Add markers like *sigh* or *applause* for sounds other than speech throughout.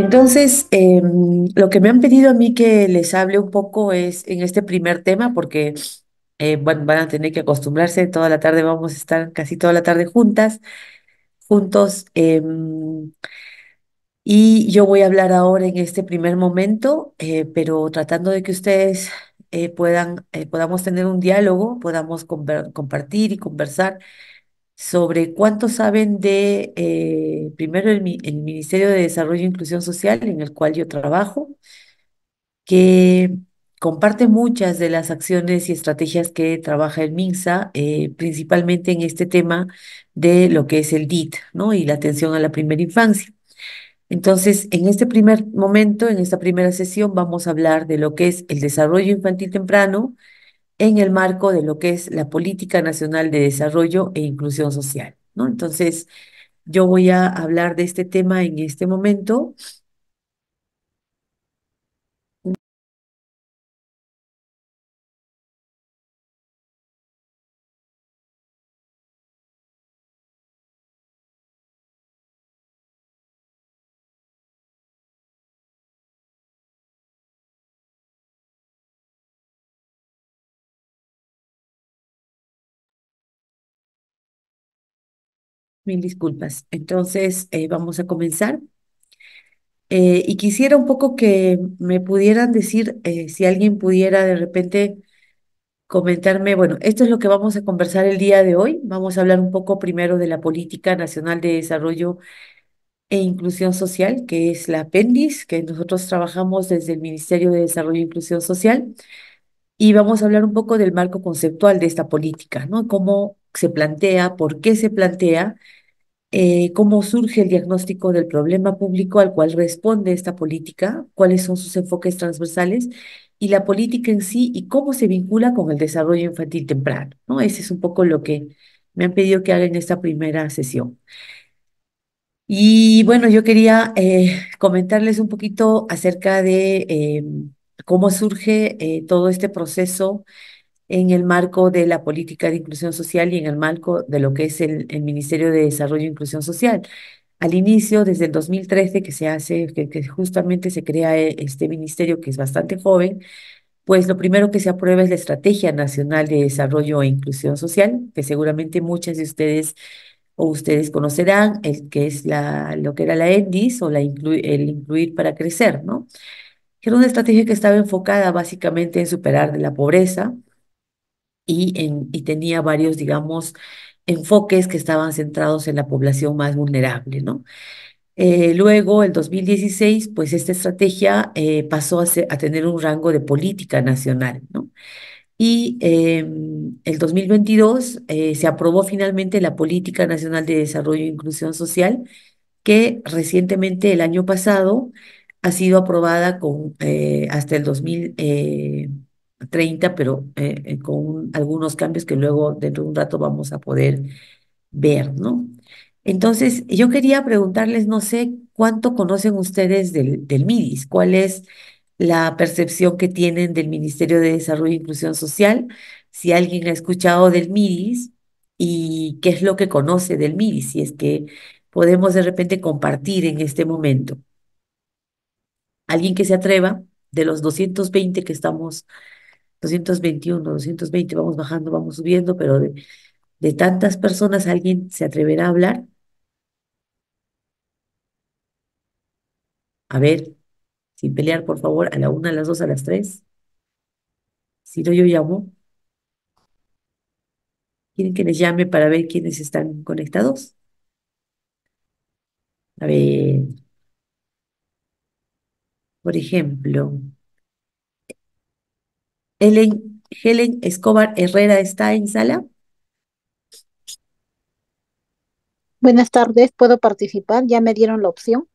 Entonces, em, lo que me han pedido a mí que les hable un poco es en este primer tema, porque eh, van a tener que acostumbrarse, toda la tarde vamos a estar casi toda la tarde juntas, juntos. Em, y yo voy a hablar ahora en este primer momento, eh, pero tratando de que ustedes eh, puedan, podamos tener un diálogo, podamos compartir y conversar sobre cuánto saben de, eh, primero, el, Ministerio de Desarrollo e Inclusión Social, en el cual yo trabajo, que comparte muchas de las acciones y estrategias que trabaja el MINSA, eh, principalmente en este tema de lo que es el DIT, ¿no? Y la atención a la primera infancia. Entonces, en este primer momento, en esta primera sesión, vamos a hablar de lo que es el desarrollo infantil temprano, en el marco de lo que es la Política Nacional de Desarrollo e Inclusión Social. ¿no? Entonces, yo voy a hablar de este tema en este momento. Mil disculpas. Entonces, eh, vamos a comenzar. Eh, y quisiera un poco que me pudieran decir, eh, si alguien pudiera de repente comentarme, bueno, esto es lo que vamos a conversar el día de hoy. Vamos a hablar un poco primero de la Política Nacional de Desarrollo e Inclusión Social, que es la PENDIS, que nosotros trabajamos desde el Ministerio de Desarrollo e Inclusión Social. Y vamos a hablar un poco del marco conceptual de esta política, ¿no? Cómo se plantea, por qué se plantea eh, cómo surge el diagnóstico del problema público al cual responde esta política, cuáles son sus enfoques transversales y la política en sí y cómo se vincula con el desarrollo infantil temprano. ¿no? Ese es un poco lo que me han pedido que haga en esta primera sesión. Y bueno, yo quería eh, comentarles un poquito acerca de em, cómo surge eh, todo este proceso en el marco de la política de inclusión social y en el marco de lo que es el, el Ministerio de Desarrollo e Inclusión Social. Al inicio, desde el 2013, que se hace, que, justamente se crea eh, este ministerio que es bastante joven, pues lo primero que se aprueba es la Estrategia Nacional de Desarrollo e Inclusión Social, que seguramente muchas de ustedes o ustedes conocerán, el que es la, lo que era la ENDIS o la el incluir para crecer, ¿no? Que era una estrategia que estaba enfocada básicamente en superar la pobreza, y, y tenía varios, digamos, enfoques que estaban centrados en la población más vulnerable, ¿no? Eh, luego, el 2016, pues esta estrategia eh, pasó a, tener un rango de política nacional, ¿no? Y em, el 2022 eh, se aprobó finalmente la Política Nacional de Desarrollo e Inclusión Social, que recientemente, el año pasado, ha sido aprobada con, hasta el 2000 30, pero eh, eh, con algunos cambios que luego dentro de un rato vamos a poder ver, ¿no? Entonces, yo quería preguntarles, no sé cuánto conocen ustedes del, del MIDIS, cuál es la percepción que tienen del Ministerio de Desarrollo e Inclusión Social, si alguien ha escuchado del MIDIS y qué es lo que conoce del MIDIS, si es que podemos de repente compartir en este momento. Alguien que se atreva de los 220 que estamos 221, 220, vamos bajando, vamos subiendo, pero de, tantas personas alguien se atreverá a hablar. A ver, sin pelear, por favor, a la una, a las dos, a las tres. Si no, yo llamo. ¿Quieren que les llame para ver quiénes están conectados? A ver. Por ejemplo, Helen, Escobar Herrera está en sala. Buenas tardes, ¿puedo participar? Ya me dieron la opción.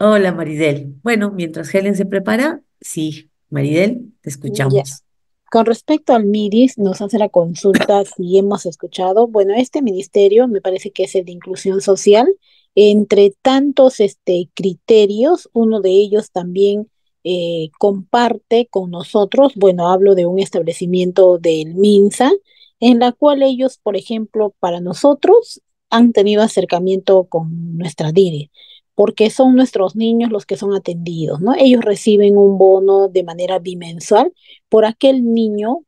Hola, Maridel. Bueno, mientras Helen se prepara, sí, Maridel, te escuchamos. Con respecto al MIDIS, nos hace la consulta *coughs* si hemos escuchado. Bueno, este ministerio me parece que es el de inclusión social. Entre tantos este, criterios, uno de ellos también eh, comparte con nosotros, bueno, hablo de un establecimiento del MINSA, en la cual ellos, por ejemplo, para nosotros han tenido acercamiento con nuestra Dire porque son nuestros niños los que son atendidos, ¿no? Ellos reciben un bono de manera bimensual por aquel niño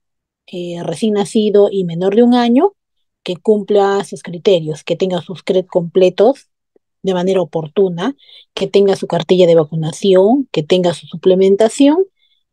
eh, recién nacido y menor de un año que cumpla sus criterios, que tenga sus CRED completos de manera oportuna, que tenga su cartilla de vacunación, que tenga su suplementación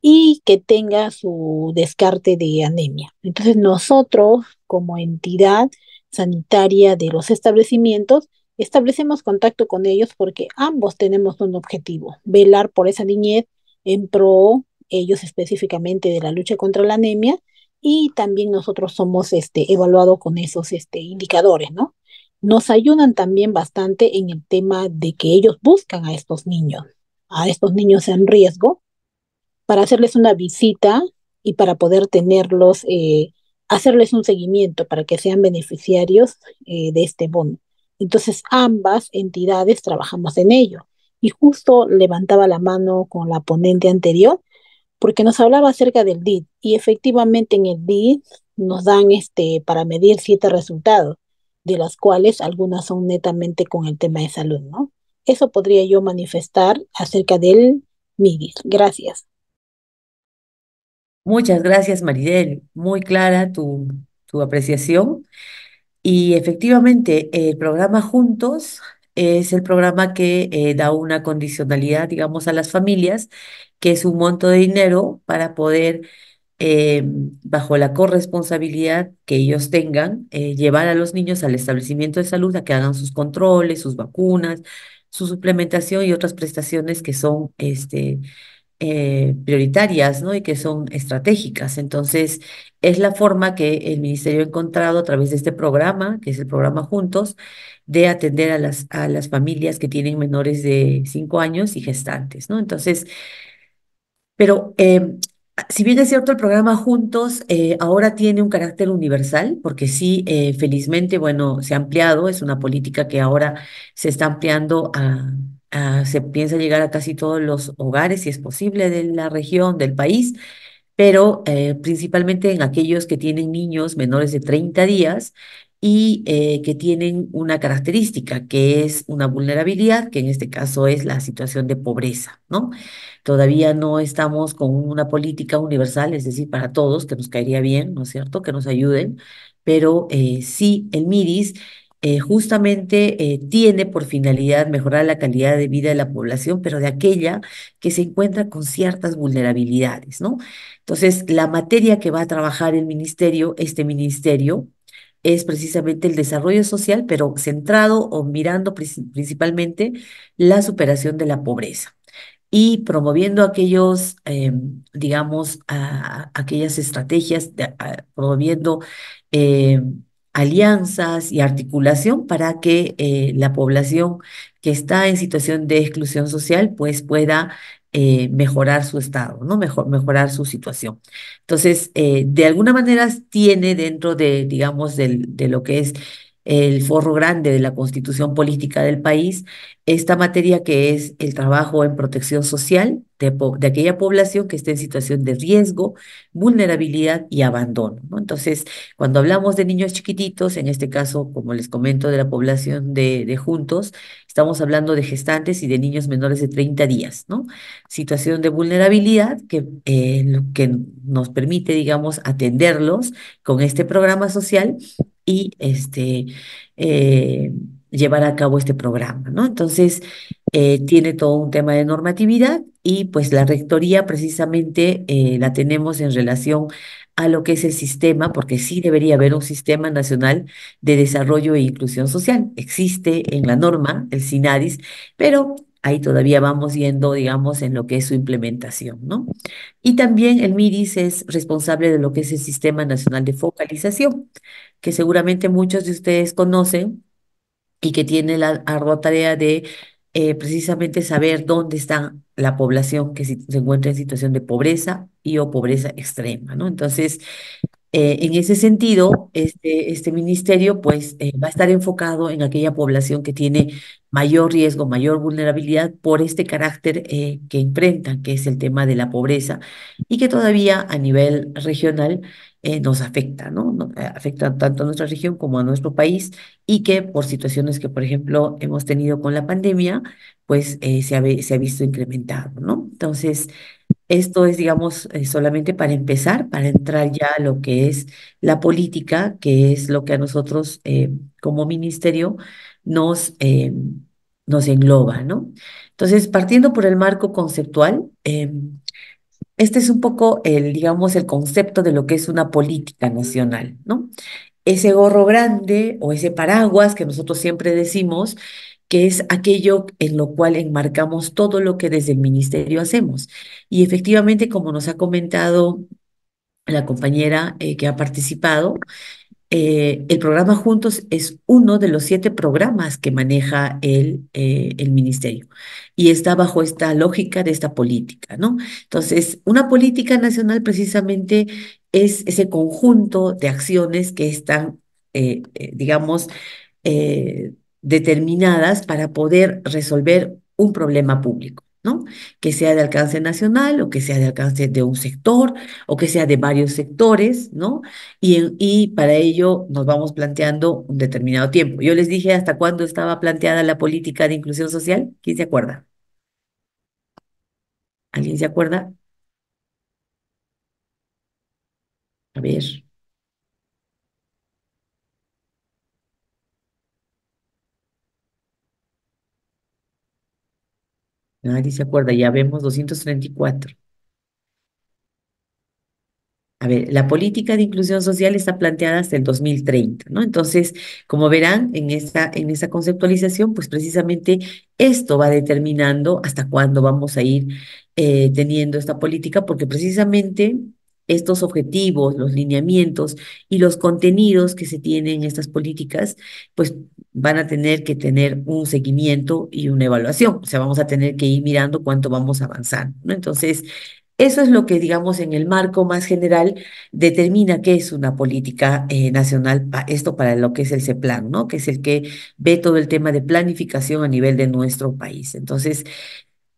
y que tenga su descarte de anemia. Entonces nosotros como entidad sanitaria de los establecimientos establecemos contacto con ellos porque ambos tenemos un objetivo, velar por esa niñez en pro ellos específicamente de la lucha contra la anemia y también nosotros somos este evaluado con esos este indicadores, ¿no? nos ayudan también bastante en el tema de que ellos buscan a estos niños, a estos niños en riesgo, para hacerles una visita y para poder tenerlos, eh, hacerles un seguimiento para que sean beneficiarios eh, de este bono. Entonces, ambas entidades trabajamos en ello. Y justo levantaba la mano con la ponente anterior porque nos hablaba acerca del DID y efectivamente en el DID nos dan este para medir siete resultados de las cuales algunas son netamente con el tema de salud, ¿no? Eso podría yo manifestar acerca del MIDIS. Gracias. Muchas gracias, Maridel. Muy clara tu, apreciación. Y efectivamente, el programa Juntos es el programa que eh, da una condicionalidad, digamos, a las familias, que es un monto de dinero para poder eh, bajo la corresponsabilidad que ellos tengan, eh, llevar a los niños al establecimiento de salud a que hagan sus controles, sus vacunas, su suplementación y otras prestaciones que son este, eh, prioritarias ¿no? y que son estratégicas. Entonces, es la forma que el Ministerio ha encontrado a través de este programa, que es el programa Juntos, de atender a las, a las familias que tienen menores de cinco años y gestantes. ¿no? Entonces, pero si bien es cierto, el programa Juntos eh, ahora tiene un carácter universal, porque sí, eh, felizmente, bueno, se ha ampliado, es una política que ahora se está ampliando a, se piensa llegar a casi todos los hogares, si es posible, de la región, del país, pero eh, principalmente en aquellos que tienen niños menores de 30 días y eh, que tienen una característica que es una vulnerabilidad, que en este caso es la situación de pobreza, ¿no? Todavía no estamos con una política universal, es decir, para todos, que nos caería bien, ¿no es cierto?, que nos ayuden, pero eh, sí, el MIDIS eh, justamente tiene por finalidad mejorar la calidad de vida de la población, pero de aquella que se encuentra con ciertas vulnerabilidades, ¿no? Entonces, la materia que va a trabajar el ministerio, este ministerio, es precisamente el desarrollo social, pero centrado o mirando principalmente la superación de la pobreza y promoviendo aquellos, em, digamos, aquellas estrategias, promoviendo em, alianzas y articulación para que eh, la población que está en situación de exclusión social pues pueda eh, mejorar su estado, ¿no? mejorar su situación. Entonces, eh, de alguna manera tiene dentro de, digamos, de lo que es el forro grande de la constitución política del país, esta materia que es el trabajo en protección social de, aquella población que está en situación de riesgo, vulnerabilidad y abandono. Entonces, cuando hablamos de niños chiquititos, en este caso, como les comento, de la población de, de juntos, estamos hablando de gestantes y de niños menores de 30 días, ¿no? Situación de vulnerabilidad que, eh, que nos permite, digamos, atenderlos con este programa social y este, eh, llevar a cabo este programa, ¿no? Entonces, eh, tiene todo un tema de normatividad y pues la rectoría precisamente eh, la tenemos en relación a lo que es el sistema, porque sí debería haber un sistema nacional de desarrollo e inclusión social. Existe en la norma, el SINADIS, pero ahí todavía vamos yendo, digamos, en lo que es su implementación, ¿no? Y también el MIDIS es responsable de lo que es el Sistema Nacional de Focalización, que seguramente muchos de ustedes conocen y que tiene la ardua tarea de eh, precisamente saber dónde está la población que se encuentra en situación de pobreza y o pobreza extrema, ¿no? Entonces, eh, en ese sentido, este, este ministerio pues, eh, va a estar enfocado en aquella población que tiene mayor riesgo, mayor vulnerabilidad por este carácter eh, que enfrentan, que es el tema de la pobreza y que todavía a nivel regional nos afecta, ¿no? afecta tanto a nuestra región como a nuestro país y que por situaciones que, por ejemplo, hemos tenido con la pandemia, pues se ha, se ha visto incrementado, ¿no? Entonces, esto es, digamos, eh, solamente para empezar, para entrar ya a lo que es la política, que es lo que a nosotros eh, como ministerio nos, eh, nos engloba, ¿no? Entonces, partiendo por el marco conceptual, este es un poco el, digamos, el concepto de lo que es una política nacional, ¿no? Ese gorro grande o ese paraguas que nosotros siempre decimos que es aquello en lo cual enmarcamos todo lo que desde el ministerio hacemos. Y efectivamente, como nos ha comentado la compañera eh, que ha participado, eh, el programa Juntos es uno de los siete programas que maneja el, eh, el, ministerio y está bajo esta lógica de esta política, ¿no? Entonces, una política nacional precisamente es ese conjunto de acciones que están, digamos, determinadas para poder resolver un problema público. ¿no? que sea de alcance nacional o que sea de alcance de un sector o que sea de varios sectores, ¿no? Y, para ello nos vamos planteando un determinado tiempo. Yo les dije hasta cuándo estaba planteada la política de inclusión social. ¿Quién se acuerda? ¿Alguien se acuerda? A ver. Nadie se acuerda, ya vemos 234. A ver, la política de inclusión social está planteada hasta el 2030, ¿no? Entonces, como verán en esta, en conceptualización, pues precisamente esto va determinando hasta cuándo vamos a ir eh, teniendo esta política, porque precisamente estos objetivos, los lineamientos y los contenidos que se tienen en estas políticas, pues van a tener que tener un seguimiento y una evaluación. O sea, vamos a tener que ir mirando cuánto vamos avanzando. ¿no? Entonces, eso es lo que, digamos, en el marco más general determina qué es una política eh, nacional, esto para lo que es el CEPLAN, ¿no? Que es el que ve todo el tema de planificación a nivel de nuestro país. Entonces,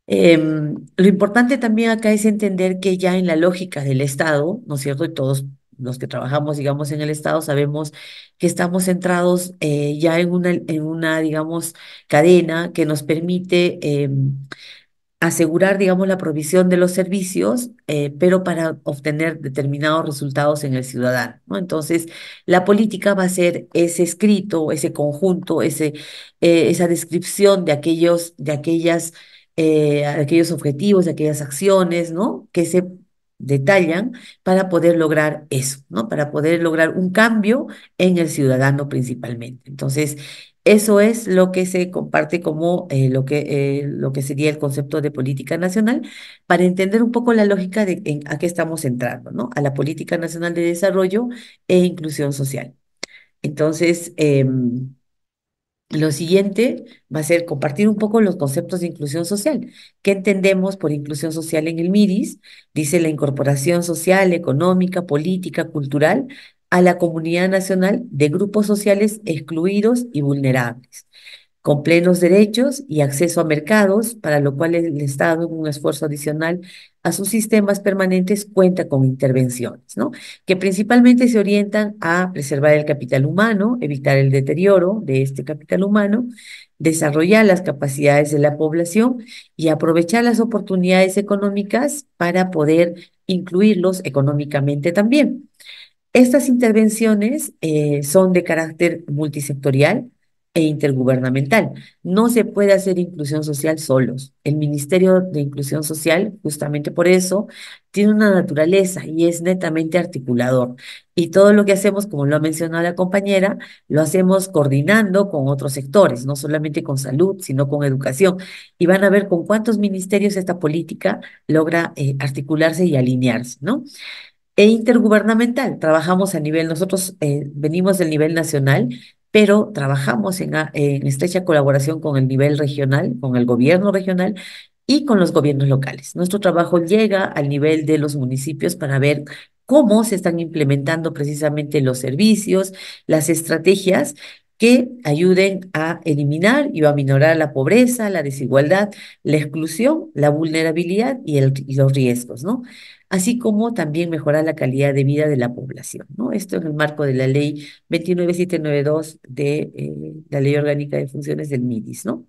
em, lo importante también acá es entender que ya en la lógica del Estado, ¿no es cierto? Y todos los que trabajamos, digamos, en el Estado, sabemos que estamos centrados eh, ya en una, en una, digamos, cadena que nos permite em, asegurar, digamos, la provisión de los servicios, eh, pero para obtener determinados resultados en el ciudadano. ¿no? Entonces, la política va a ser ese escrito, ese conjunto, ese, eh, esa descripción de aquellos, de aquellas aquellos objetivos, de aquellas acciones, ¿no? Que se detallan para poder lograr eso, ¿no? Para poder lograr un cambio en el ciudadano principalmente. Entonces, eso es lo que se comparte como eh, lo, que, eh, lo que sería el concepto de política nacional, para entender un poco la lógica de a qué estamos entrando, ¿no? A la política nacional de desarrollo e inclusión social. Entonces, eh, lo siguiente va a ser compartir un poco los conceptos de inclusión social. ¿Qué entendemos por inclusión social en el MIDIS? Dice la incorporación social, económica, política, cultural a la comunidad nacional de grupos sociales excluidos y vulnerables con plenos derechos y acceso a mercados, para lo cual el Estado, en un esfuerzo adicional a sus sistemas permanentes, cuenta con intervenciones, ¿no? que principalmente se orientan a preservar el capital humano, evitar el deterioro de este capital humano, desarrollar las capacidades de la población y aprovechar las oportunidades económicas para poder incluirlos económicamente también. Estas intervenciones eh, son de carácter multisectorial, e intergubernamental. No se puede hacer inclusión social solos. El Ministerio de Inclusión Social, justamente por eso, tiene una naturaleza y es netamente articulador. Y todo lo que hacemos, como lo ha mencionado la compañera, lo hacemos coordinando con otros sectores, no solamente con salud, sino con educación. Y van a ver con cuántos ministerios esta política logra eh, articularse y alinearse, ¿no? e intergubernamental. Trabajamos a nivel, nosotros eh, venimos del nivel nacional, pero trabajamos en, estrecha colaboración con el nivel regional, con el gobierno regional y con los gobiernos locales. Nuestro trabajo llega al nivel de los municipios para ver cómo se están implementando precisamente los servicios, las estrategias que ayuden a eliminar y a minorar la pobreza, la desigualdad, la exclusión, la vulnerabilidad y, los riesgos, ¿no? Así como también mejorar la calidad de vida de la población, ¿no? Esto en el marco de la ley 29792 de eh, la Ley Orgánica de Funciones del MIDIS, ¿no?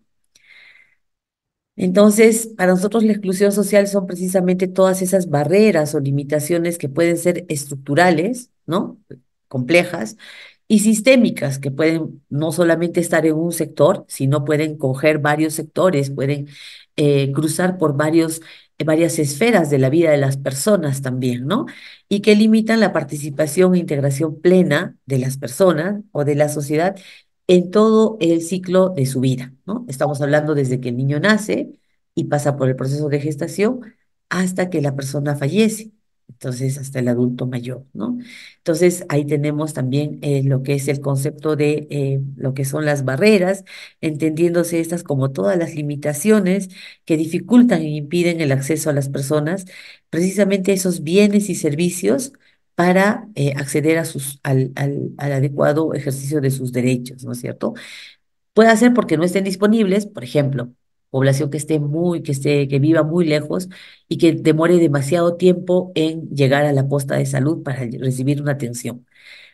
Entonces, para nosotros la exclusión social son precisamente todas esas barreras o limitaciones que pueden ser estructurales, ¿no? complejas, y sistémicas que pueden no solamente estar en un sector, sino pueden coger varios sectores, pueden eh, cruzar por varios, eh, varias esferas de la vida de las personas también, ¿no? Y que limitan la participación e integración plena de las personas o de la sociedad en todo el ciclo de su vida, ¿no? Estamos hablando desde que el niño nace y pasa por el proceso de gestación hasta que la persona fallece entonces hasta el adulto mayor, ¿no? Entonces ahí tenemos también eh, lo que es el concepto de eh, lo que son las barreras, entendiéndose estas como todas las limitaciones que dificultan e impiden el acceso a las personas, precisamente esos bienes y servicios para eh, acceder a sus, al, al, al adecuado ejercicio de sus derechos, ¿no es cierto? Puede ser porque no estén disponibles, por ejemplo, población que esté muy, que esté, que viva muy lejos y que demore demasiado tiempo en llegar a la posta de salud para recibir una atención,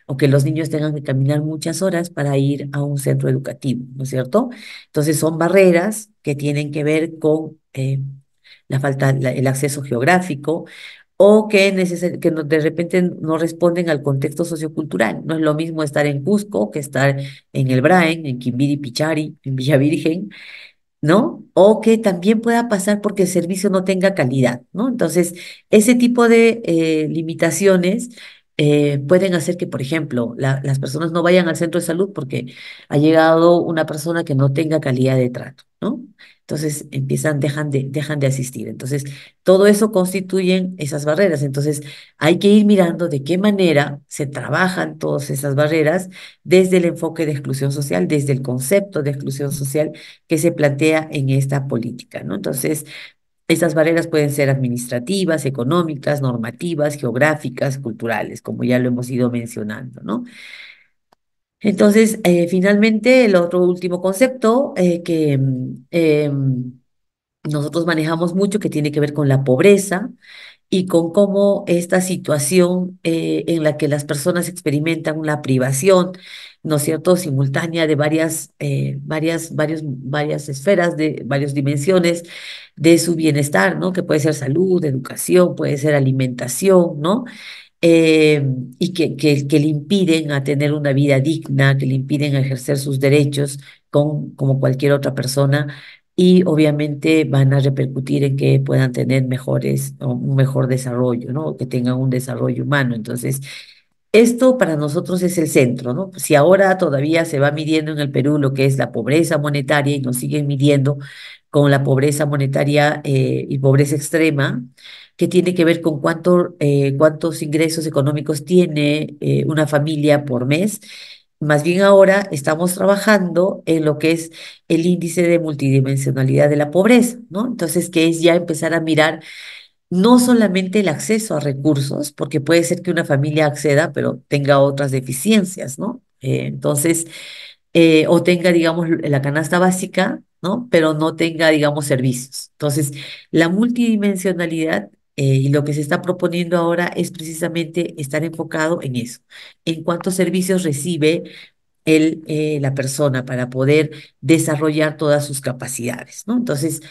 o que los niños tengan que caminar muchas horas para ir a un centro educativo, ¿no es cierto? Entonces son barreras que tienen que ver con eh, la falta, el acceso geográfico, o que, que de repente no responden al contexto sociocultural. No es lo mismo estar en Cusco que estar en el Braen, en Quimbiri Pichari, en Villa Virgen, ¿no? O que también pueda pasar porque el servicio no tenga calidad, ¿no? Entonces, ese tipo de eh, limitaciones eh, pueden hacer que, por ejemplo, las personas no vayan al centro de salud porque ha llegado una persona que no tenga calidad de trato, ¿no? entonces empiezan, dejan de, dejan de asistir. Entonces, todo eso constituyen esas barreras. Entonces, hay que ir mirando de qué manera se trabajan todas esas barreras desde el enfoque de exclusión social, desde el concepto de exclusión social que se plantea en esta política, ¿no? Entonces, esas barreras pueden ser administrativas, económicas, normativas, geográficas, culturales, como ya lo hemos ido mencionando, ¿no? Entonces, eh, finalmente, el otro último concepto eh, que mm, eh, mm, nosotros manejamos mucho, que tiene que ver con la pobreza y con cómo esta situación en la que las personas experimentan una privación, ¿no es cierto?, simultánea de varias, varias, varias esferas, de varias dimensiones de su bienestar, ¿no? Que puede ser salud, educación, puede ser alimentación, ¿no? Eh, y que, que, le impiden a tener una vida digna, que le impiden ejercer sus derechos con, como cualquier otra persona y obviamente van a repercutir en que puedan tener mejores, un mejor desarrollo, ¿no? que tengan un desarrollo humano. Entonces, esto para nosotros es el centro, ¿no? Si ahora todavía se va midiendo en el Perú lo que es la pobreza monetaria y nos siguen midiendo con la pobreza monetaria eh, y pobreza extrema, que tiene que ver con cuánto, eh, cuántos ingresos económicos tiene eh, una familia por mes. Más bien ahora estamos trabajando en lo que es el índice de multidimensionalidad de la pobreza, ¿no? Entonces, que es ya empezar a mirar no solamente el acceso a recursos, porque puede ser que una familia acceda, pero tenga otras deficiencias, ¿no? entonces, o tenga, digamos, la canasta básica, ¿no? Pero no tenga, digamos, servicios. Entonces, la multidimensionalidad eh, y lo que se está proponiendo ahora es precisamente estar enfocado en eso, en cuántos servicios recibe el, eh, la persona para poder desarrollar todas sus capacidades, ¿no? Entonces,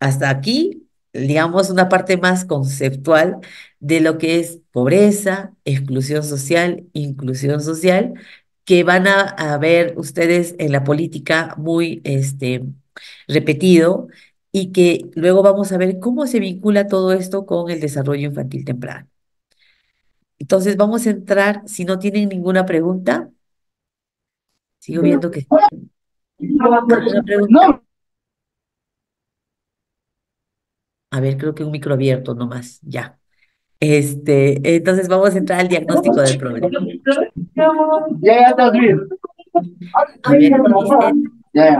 hasta aquí, digamos, una parte más conceptual de lo que es pobreza, exclusión social, inclusión social, que van a, a ver ustedes en la política muy, este, repetido y que luego vamos a ver cómo se vincula todo esto con el desarrollo infantil temprano. Entonces vamos a entrar, si no tienen ninguna pregunta, sigo viendo que... A ver, creo que un micro abierto nomás, ya. Este, entonces vamos a entrar al diagnóstico del problema. Ya, ya está bien. Este,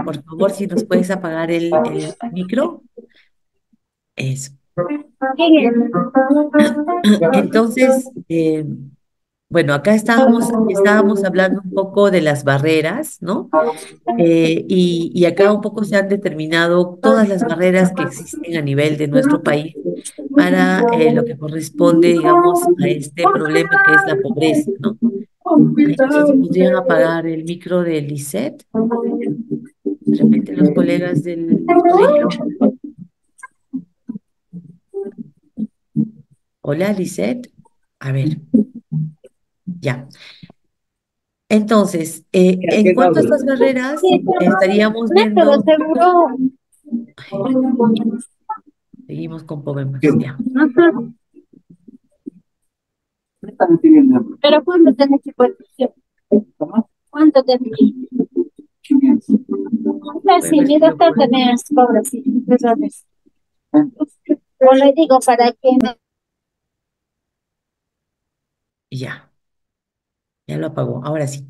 por favor, si nos puedes apagar el, ah, micro. Eso. Entonces, eh, bueno, acá estábamos, estábamos hablando un poco de las barreras, ¿no? Eh, y, acá un poco se han determinado todas las barreras que existen a nivel de nuestro país para eh, lo que corresponde, digamos, a este problema que es la pobreza, ¿no? podrían apagar el micro de Lisette. De repente los colegas del Hola, Lisette. A ver. Ya. Entonces, eh, en cuanto a estas barreras, estaríamos viendo... Seguimos con Pobre pero ¿cuándo tenés que posición? cuánto tenés? Un mes y yo tenés cobras sí, O le digo para que... Ya. Ya lo apagó. Ahora sí.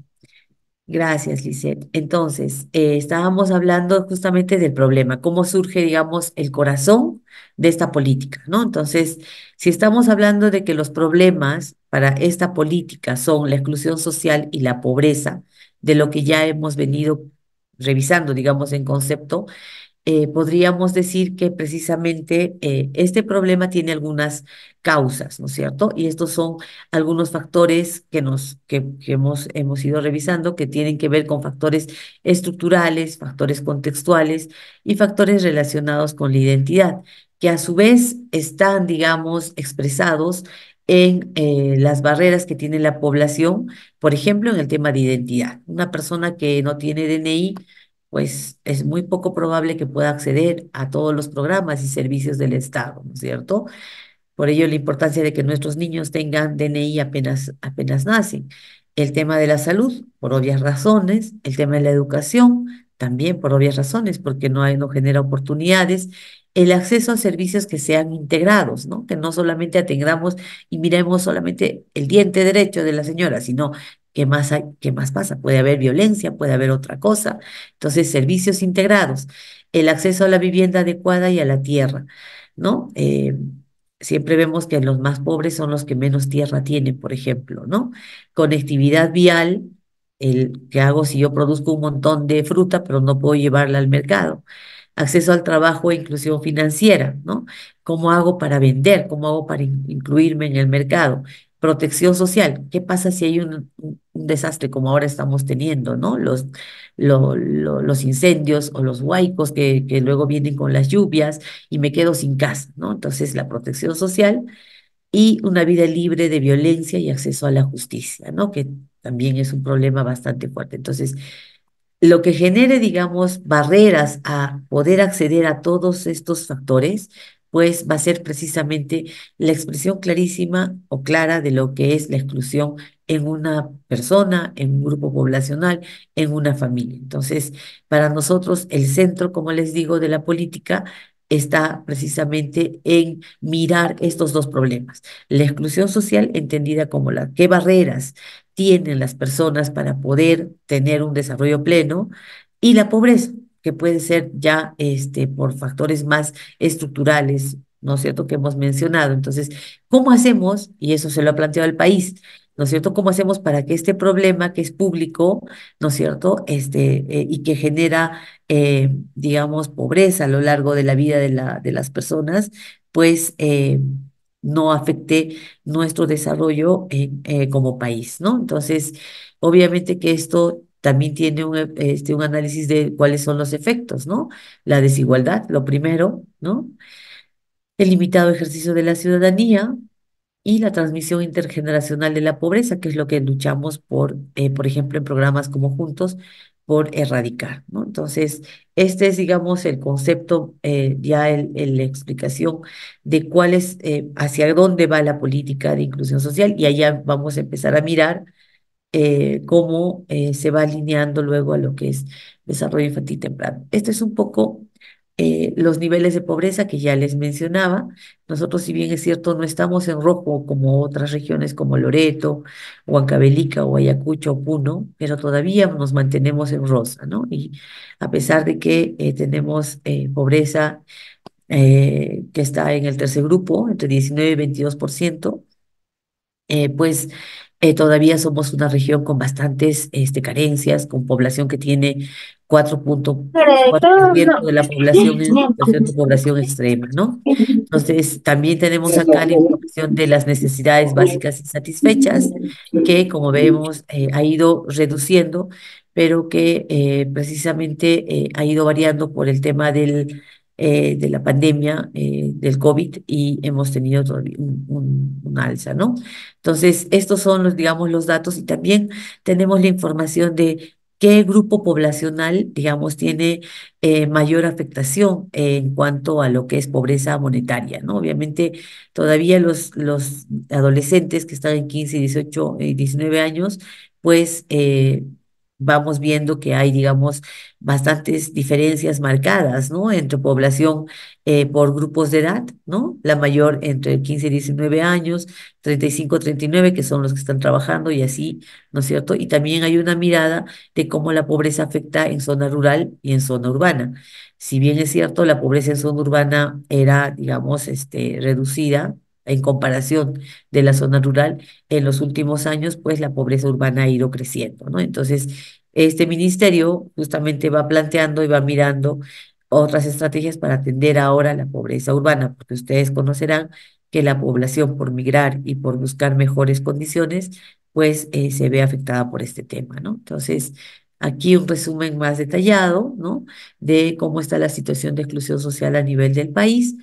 Gracias, Lisette. Entonces, eh, estábamos hablando justamente del problema, cómo surge, digamos, el corazón de esta política, ¿no? Entonces, si estamos hablando de que los problemas para esta política son la exclusión social y la pobreza, de lo que ya hemos venido revisando, digamos, en concepto, eh, podríamos decir que precisamente eh, este problema tiene algunas causas, ¿no es cierto? Y estos son algunos factores que, nos, que, hemos, hemos ido revisando que tienen que ver con factores estructurales, factores contextuales y factores relacionados con la identidad que a su vez están, digamos, expresados en eh, las barreras que tiene la población, por ejemplo, en el tema de identidad. Una persona que no tiene DNI, pues es muy poco probable que pueda acceder a todos los programas y servicios del Estado, ¿no es cierto? Por ello, la importancia de que nuestros niños tengan DNI apenas, apenas nacen el tema de la salud, por obvias razones, el tema de la educación, también por obvias razones, porque no, hay, no genera oportunidades, el acceso a servicios que sean integrados, ¿no? que no solamente atendamos y miremos solamente el diente derecho de la señora, sino qué más, más pasa. Puede haber violencia, puede haber otra cosa. Entonces, servicios integrados, el acceso a la vivienda adecuada y a la tierra. ¿no? Eh, siempre vemos que los más pobres son los que menos tierra tienen, por ejemplo, ¿no? Conectividad vial, el que hago si yo produzco un montón de fruta, pero no puedo llevarla al mercado. Acceso al trabajo e inclusión financiera, ¿no? ¿Cómo hago para vender? ¿Cómo hago para incluirme en el mercado? protección social. ¿Qué pasa si hay un, desastre como ahora estamos teniendo, ¿no? Los, los incendios o los huaicos que, que luego vienen con las lluvias y me quedo sin casa, ¿no? Entonces, la protección social y una vida libre de violencia y acceso a la justicia, ¿no? Que también es un problema bastante fuerte. Entonces, lo que genere, digamos, barreras a poder acceder a todos estos factores pues va a ser precisamente la expresión clarísima o clara de lo que es la exclusión en una persona, en un grupo poblacional, en una familia. Entonces, para nosotros el centro, como les digo, de la política está precisamente en mirar estos dos problemas. La exclusión social entendida como la, qué barreras tienen las personas para poder tener un desarrollo pleno y la pobreza que puede ser ya este, por factores más estructurales, ¿no es cierto?, que hemos mencionado. Entonces, ¿cómo hacemos? Y eso se lo ha planteado el país. ¿no es cierto? ¿Cómo hacemos para que este problema que es público, ¿no es cierto? Este, eh, y que genera, eh, digamos, pobreza a lo largo de la vida de, la, de las personas, pues eh, no afecte nuestro desarrollo como país, ¿no? Entonces, obviamente que esto también tiene un, este, un análisis de cuáles son los efectos, ¿no? La desigualdad, lo primero, ¿no? El limitado ejercicio de la ciudadanía y la transmisión intergeneracional de la pobreza, que es lo que luchamos por, eh, por ejemplo, en programas como Juntos, por erradicar, ¿no? Entonces, este es, digamos, el concepto, eh, ya la explicación de cuál es, eh, hacia dónde va la política de inclusión social, y allá vamos a empezar a mirar eh, cómo eh, se va alineando luego a lo que es desarrollo infantil temprano. Esto es un poco eh, los niveles de pobreza que ya les mencionaba. Nosotros, si bien es cierto, no estamos en rojo como otras regiones como Loreto, Huancabelica o Ayacucho Puno, pero todavía nos mantenemos en rosa, ¿no? Y a pesar de que tenemos pobreza que está en el tercer grupo, entre 19 y 22%, eh, pues eh, todavía somos una región con bastantes este, carencias, con población que tiene 4.4% de la población población extrema, ¿no? Entonces, también tenemos acá la información de las necesidades básicas insatisfechas, que como vemos eh, ha ido reduciendo, pero que eh, precisamente ha ido variando por el tema del eh, de la pandemia eh, del COVID y hemos tenido un, alza, ¿no? Entonces, estos son los, digamos, los datos y también tenemos la información de qué grupo poblacional, digamos, tiene eh, mayor afectación en cuanto a lo que es pobreza monetaria, ¿no? Obviamente, todavía los, los adolescentes que están en 15, 18 y 19 años, pues vamos viendo que hay, digamos, bastantes diferencias marcadas, ¿no? Entre población eh, por grupos de edad, ¿no? La mayor entre 15 y 19 años, 35, 39, que son los que están trabajando y así, ¿no es cierto? Y también hay una mirada de cómo la pobreza afecta en zona rural y en zona urbana. Si bien es cierto, la pobreza en zona urbana era, digamos, este, reducida en comparación de la zona rural, en los últimos años, pues la pobreza urbana ha ido creciendo, ¿no? Entonces, este ministerio justamente va planteando y va mirando otras estrategias para atender ahora la pobreza urbana, porque ustedes conocerán que la población por migrar y por buscar mejores condiciones, pues eh, se ve afectada por este tema, ¿no? Entonces, aquí un resumen más detallado, ¿no? De cómo está la situación de exclusión social a nivel del país,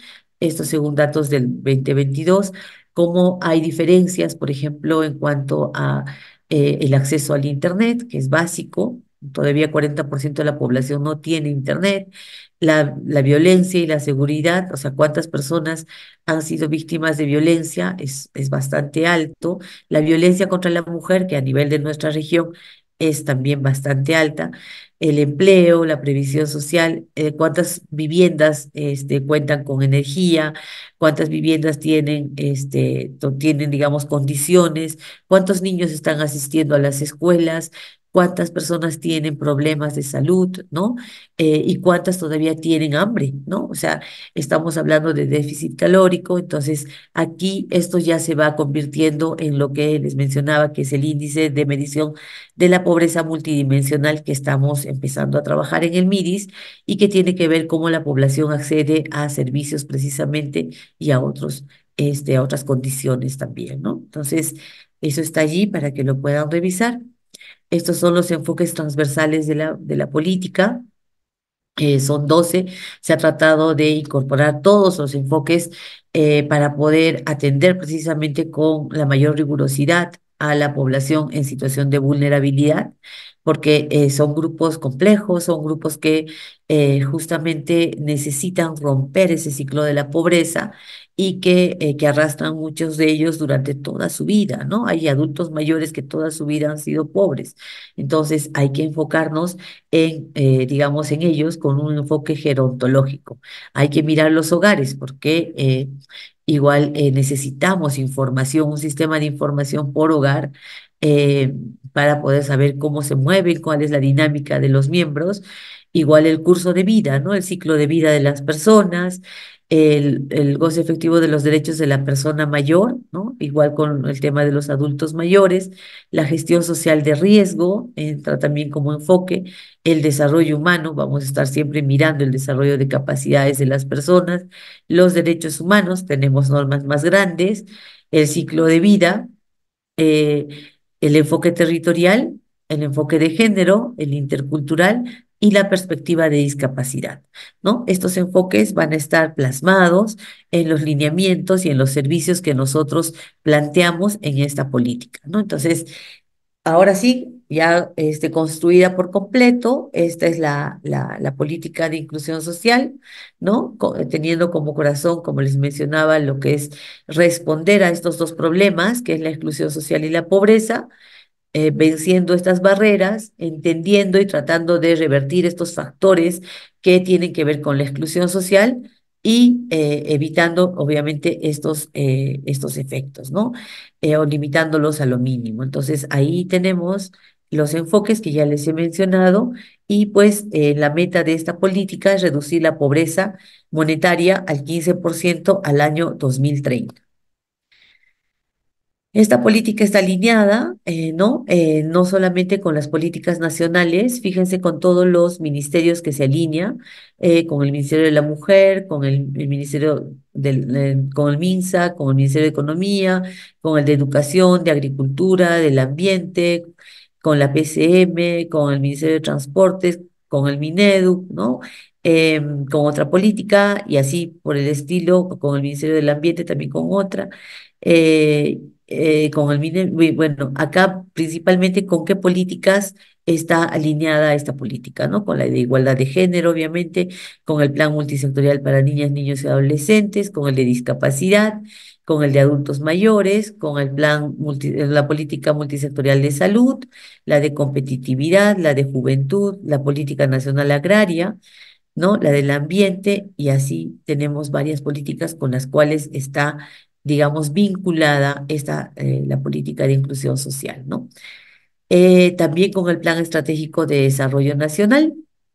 esto según datos del 2022, cómo hay diferencias, por ejemplo, en cuanto a eh, el acceso al Internet, que es básico, todavía 40% de la población no tiene Internet, la, la, violencia y la seguridad, o sea, cuántas personas han sido víctimas de violencia, es, es bastante alto, la violencia contra la mujer, que a nivel de nuestra región es también bastante alta, el empleo, la previsión social, eh, cuántas viviendas este, cuentan con energía, cuántas viviendas tienen, este, tienen, digamos, condiciones, cuántos niños están asistiendo a las escuelas, cuántas personas tienen problemas de salud, ¿no? Eh, y cuántas todavía tienen hambre, ¿no? O sea, estamos hablando de déficit calórico, entonces aquí esto ya se va convirtiendo en lo que les mencionaba, que es el índice de medición de la pobreza multidimensional que estamos empezando a trabajar en el MIDIS y que tiene que ver cómo la población accede a servicios precisamente y a otros. Este, a otras condiciones también, ¿no? Entonces, eso está allí para que lo puedan revisar. Estos son los enfoques transversales de la, de la política. Eh, son 12, se ha tratado de incorporar todos los enfoques eh, para poder atender precisamente con la mayor rigurosidad a la población en situación de vulnerabilidad, porque eh, son grupos complejos, son grupos que justamente necesitan romper ese ciclo de la pobreza y que, eh, que arrastran muchos de ellos durante toda su vida, ¿no? Hay adultos mayores que toda su vida han sido pobres. Entonces hay que enfocarnos en, eh, digamos, en ellos con un enfoque gerontológico. Hay que mirar los hogares porque... Eh, igual necesitamos información, un sistema de información por hogar para poder saber cómo se mueven, cuál es la dinámica de los miembros igual el curso de vida, ¿no? El ciclo de vida de las personas, el, goce efectivo de los derechos de la persona mayor, ¿no? Igual con el tema de los adultos mayores, la gestión social de riesgo entra también como enfoque, el desarrollo humano, vamos a estar siempre mirando el desarrollo de capacidades de las personas, los derechos humanos, tenemos normas más grandes, el ciclo de vida, eh, el enfoque territorial, el enfoque de género, el intercultural, y la perspectiva de discapacidad. ¿no? Estos enfoques van a estar plasmados en los lineamientos y en los servicios que nosotros planteamos en esta política. ¿no? Entonces, ahora sí, ya este, construida por completo, esta es la, la, la política de inclusión social, ¿no? teniendo como corazón, como les mencionaba, lo que es responder a estos dos problemas, que es la exclusión social y la pobreza, eh, venciendo estas barreras, entendiendo y tratando de revertir estos factores que tienen que ver con la exclusión social y eh, evitando obviamente estos, eh, estos efectos, ¿no? o limitándolos a lo mínimo. Entonces ahí tenemos los enfoques que ya les he mencionado y pues la meta de esta política es reducir la pobreza monetaria al 15% al año 2030. Esta política está alineada, eh, ¿no? Eh, no solamente con las políticas nacionales, fíjense con todos los ministerios que se alinean, eh, con el Ministerio de la Mujer, con el, Ministerio del, con el MINSA, con el Ministerio de Economía, con el de Educación, de Agricultura, del Ambiente, con la PCM, con el Ministerio de Transportes, con el Minedu, ¿no? Em, con otra política y así por el estilo, con el Ministerio del Ambiente también con otra. Eh, con el eh, bueno, acá principalmente con qué políticas está alineada esta política, ¿no? Con la de igualdad de género, obviamente, con el plan multisectorial para niñas, niños y adolescentes, con el de discapacidad, con el de adultos mayores, con el plan eh, la política multisectorial de salud, la de competitividad, la de juventud, la política nacional agraria, ¿no? La del ambiente y así tenemos varias políticas con las cuales está digamos, vinculada esta, eh, la política de inclusión social, ¿no? Eh, también con el Plan Estratégico de Desarrollo Nacional,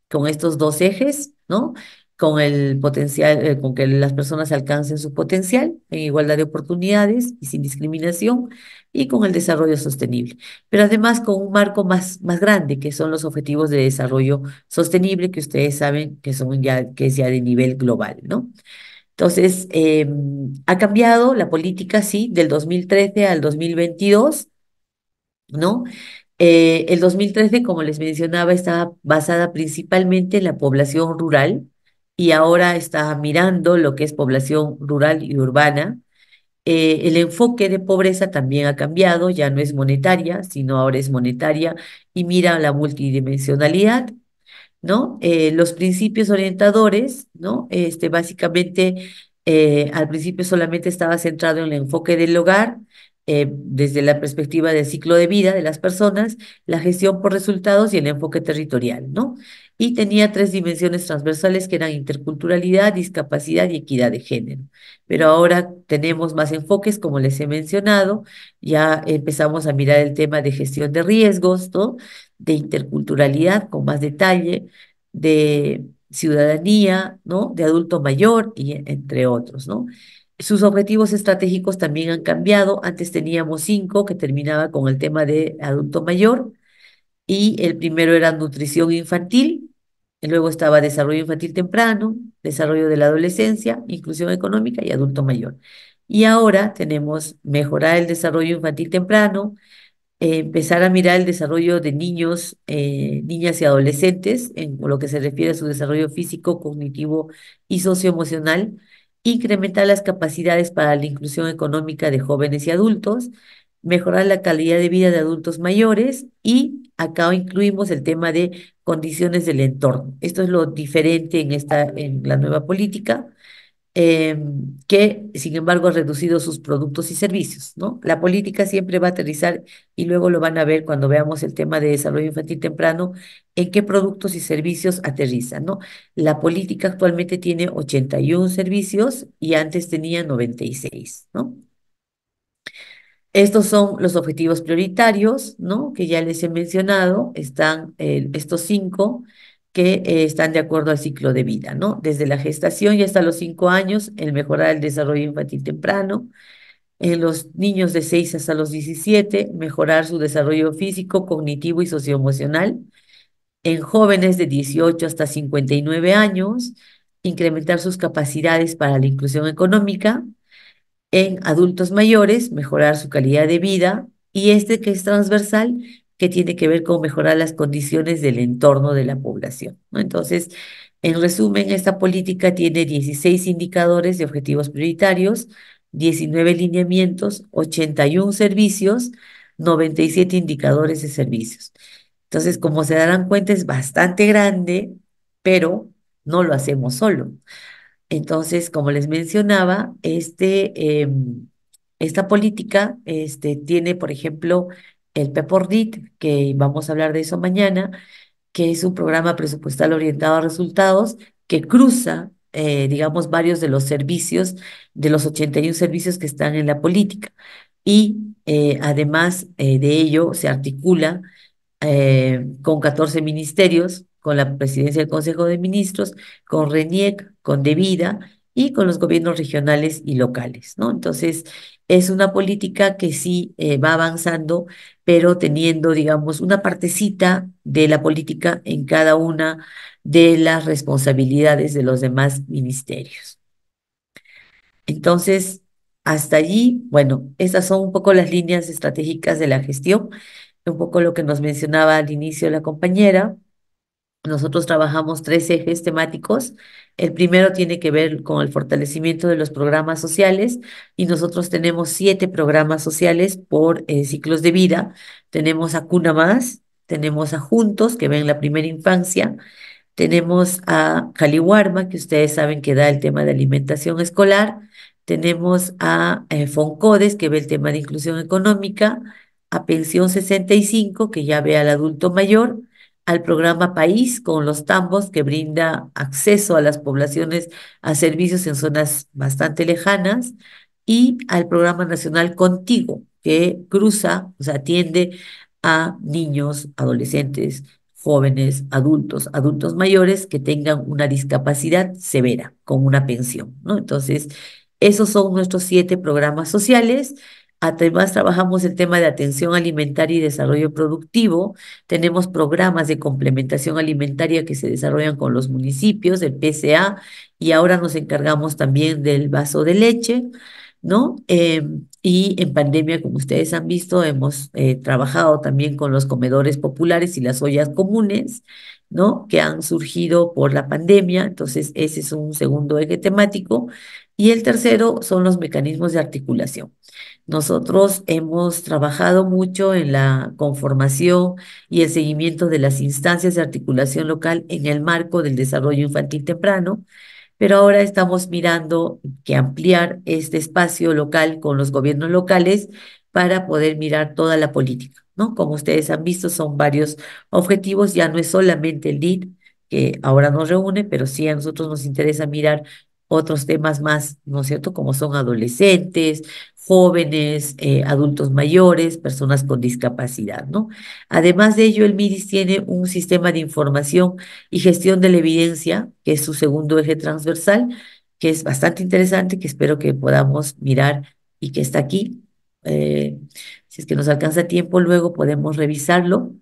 con estos dos ejes, ¿no? Con el potencial, eh, con que las personas alcancen su potencial en igualdad de oportunidades y sin discriminación, y con el desarrollo sostenible. Pero además con un marco más, más grande, que son los objetivos de desarrollo sostenible, que ustedes saben que son ya, que es ya de nivel global, ¿no? Entonces, em, ha cambiado la política, sí, del 2013 al 2022, ¿no? Eh, el 2013, como les mencionaba, estaba basada principalmente en la población rural y ahora está mirando lo que es población rural y urbana. Eh, el enfoque de pobreza también ha cambiado, ya no es monetaria, sino ahora es monetaria y mira la multidimensionalidad ¿no? Eh, los principios orientadores, ¿no? Este, básicamente, eh, al principio solamente estaba centrado en el enfoque del hogar, eh, desde la perspectiva del ciclo de vida de las personas, la gestión por resultados y el enfoque territorial, ¿no? Y tenía tres dimensiones transversales que eran interculturalidad, discapacidad y equidad de género. Pero ahora tenemos más enfoques, como les he mencionado, ya empezamos a mirar el tema de gestión de riesgos, ¿no? de interculturalidad con más detalle, de ciudadanía, ¿no? De adulto mayor y e, entre otros, ¿no? Sus objetivos estratégicos también han cambiado. Antes teníamos cinco que terminaba con el tema de adulto mayor y el primero era nutrición infantil, luego estaba desarrollo infantil temprano, desarrollo de la adolescencia, inclusión económica y adulto mayor. Y ahora tenemos mejorar el desarrollo infantil temprano, eh, empezar a mirar el desarrollo de niños, eh, niñas y adolescentes en lo que se refiere a su desarrollo físico, cognitivo y socioemocional, incrementar las capacidades para la inclusión económica de jóvenes y adultos, mejorar la calidad de vida de adultos mayores y acá incluimos el tema de condiciones del entorno. Esto es lo diferente en, esta, en la nueva política. Em, que, sin embargo, ha reducido sus productos y servicios. ¿no? La política siempre va a aterrizar y luego lo van a ver cuando veamos el tema de desarrollo infantil temprano, en qué productos y servicios aterriza. ¿no? La política actualmente tiene 81 servicios y antes tenía 96. ¿no? Estos son los objetivos prioritarios ¿no? que ya les he mencionado, están eh, estos cinco que eh, están de acuerdo al ciclo de vida, ¿no? Desde la gestación y hasta los cinco años, el mejorar el desarrollo infantil temprano. En eh, los niños de seis hasta los 17, mejorar su desarrollo físico, cognitivo y socioemocional. En jóvenes de 18 hasta 59 años, incrementar sus capacidades para la inclusión económica. En adultos mayores, mejorar su calidad de vida. Y este que es transversal, que tiene que ver con mejorar las condiciones del entorno de la población. Entonces, en resumen, esta política tiene 16 indicadores de objetivos prioritarios, 19 lineamientos, 81 servicios, 97 indicadores de servicios. Entonces, como se darán cuenta, es bastante grande, pero no lo hacemos solo. Entonces, como les mencionaba, este, em, esta política este, tiene, por ejemplo, el PEPORDIT, que vamos a hablar de eso mañana, que es un programa presupuestal orientado a resultados que cruza, eh, digamos, varios de los servicios, de los 81 servicios que están en la política. Y eh, además eh, de ello se articula con 14 ministerios, con la presidencia del Consejo de Ministros, con RENIEC, con DEVIDA y con los gobiernos regionales y locales, ¿no? Entonces, es una política que sí eh, va avanzando, pero teniendo, digamos, una partecita de la política en cada una de las responsabilidades de los demás ministerios. Entonces, hasta allí, bueno, estas son un poco las líneas estratégicas de la gestión, un poco lo que nos mencionaba al inicio la compañera. Nosotros trabajamos tres ejes temáticos. El primero tiene que ver con el fortalecimiento de los programas sociales y nosotros tenemos siete programas sociales por eh, ciclos de vida. Tenemos a Cuna Más, tenemos a Juntos, que ven la primera infancia, tenemos a Caliwarma, que ustedes saben que da el tema de alimentación escolar, tenemos a eh, Foncodes, que ve el tema de inclusión económica, a Pensión 65, que ya ve al adulto mayor, al programa País con los tambos que brinda acceso a las poblaciones a servicios en zonas bastante lejanas y al programa nacional Contigo que cruza, o sea, atiende a niños, adolescentes, jóvenes, adultos, adultos mayores que tengan una discapacidad severa con una pensión, ¿no? Entonces, esos son nuestros siete programas sociales Además, trabajamos el tema de atención alimentaria y desarrollo productivo. Tenemos programas de complementación alimentaria que se desarrollan con los municipios, el PCA, y ahora nos encargamos también del vaso de leche, ¿no? Em, y en pandemia, como ustedes han visto, hemos eh, trabajado también con los comedores populares y las ollas comunes, ¿no? Que han surgido por la pandemia. Entonces, ese es un segundo eje temático. Y el tercero son los mecanismos de articulación. Nosotros hemos trabajado mucho en la conformación y el seguimiento de las instancias de articulación local en el marco del desarrollo infantil temprano, pero ahora estamos mirando que ampliar este espacio local con los gobiernos locales para poder mirar toda la política, ¿no? Como ustedes han visto, son varios objetivos, ya no es solamente el lid que ahora nos reúne, pero sí a nosotros nos interesa mirar otros temas más, ¿no es cierto?, como son adolescentes, jóvenes, eh, adultos mayores, personas con discapacidad, ¿no? Además de ello, el MIDIS tiene un sistema de información y gestión de la evidencia, que es su segundo eje transversal, que es bastante interesante, que espero que podamos mirar y que está aquí. Eh, si es que nos alcanza tiempo, luego podemos revisarlo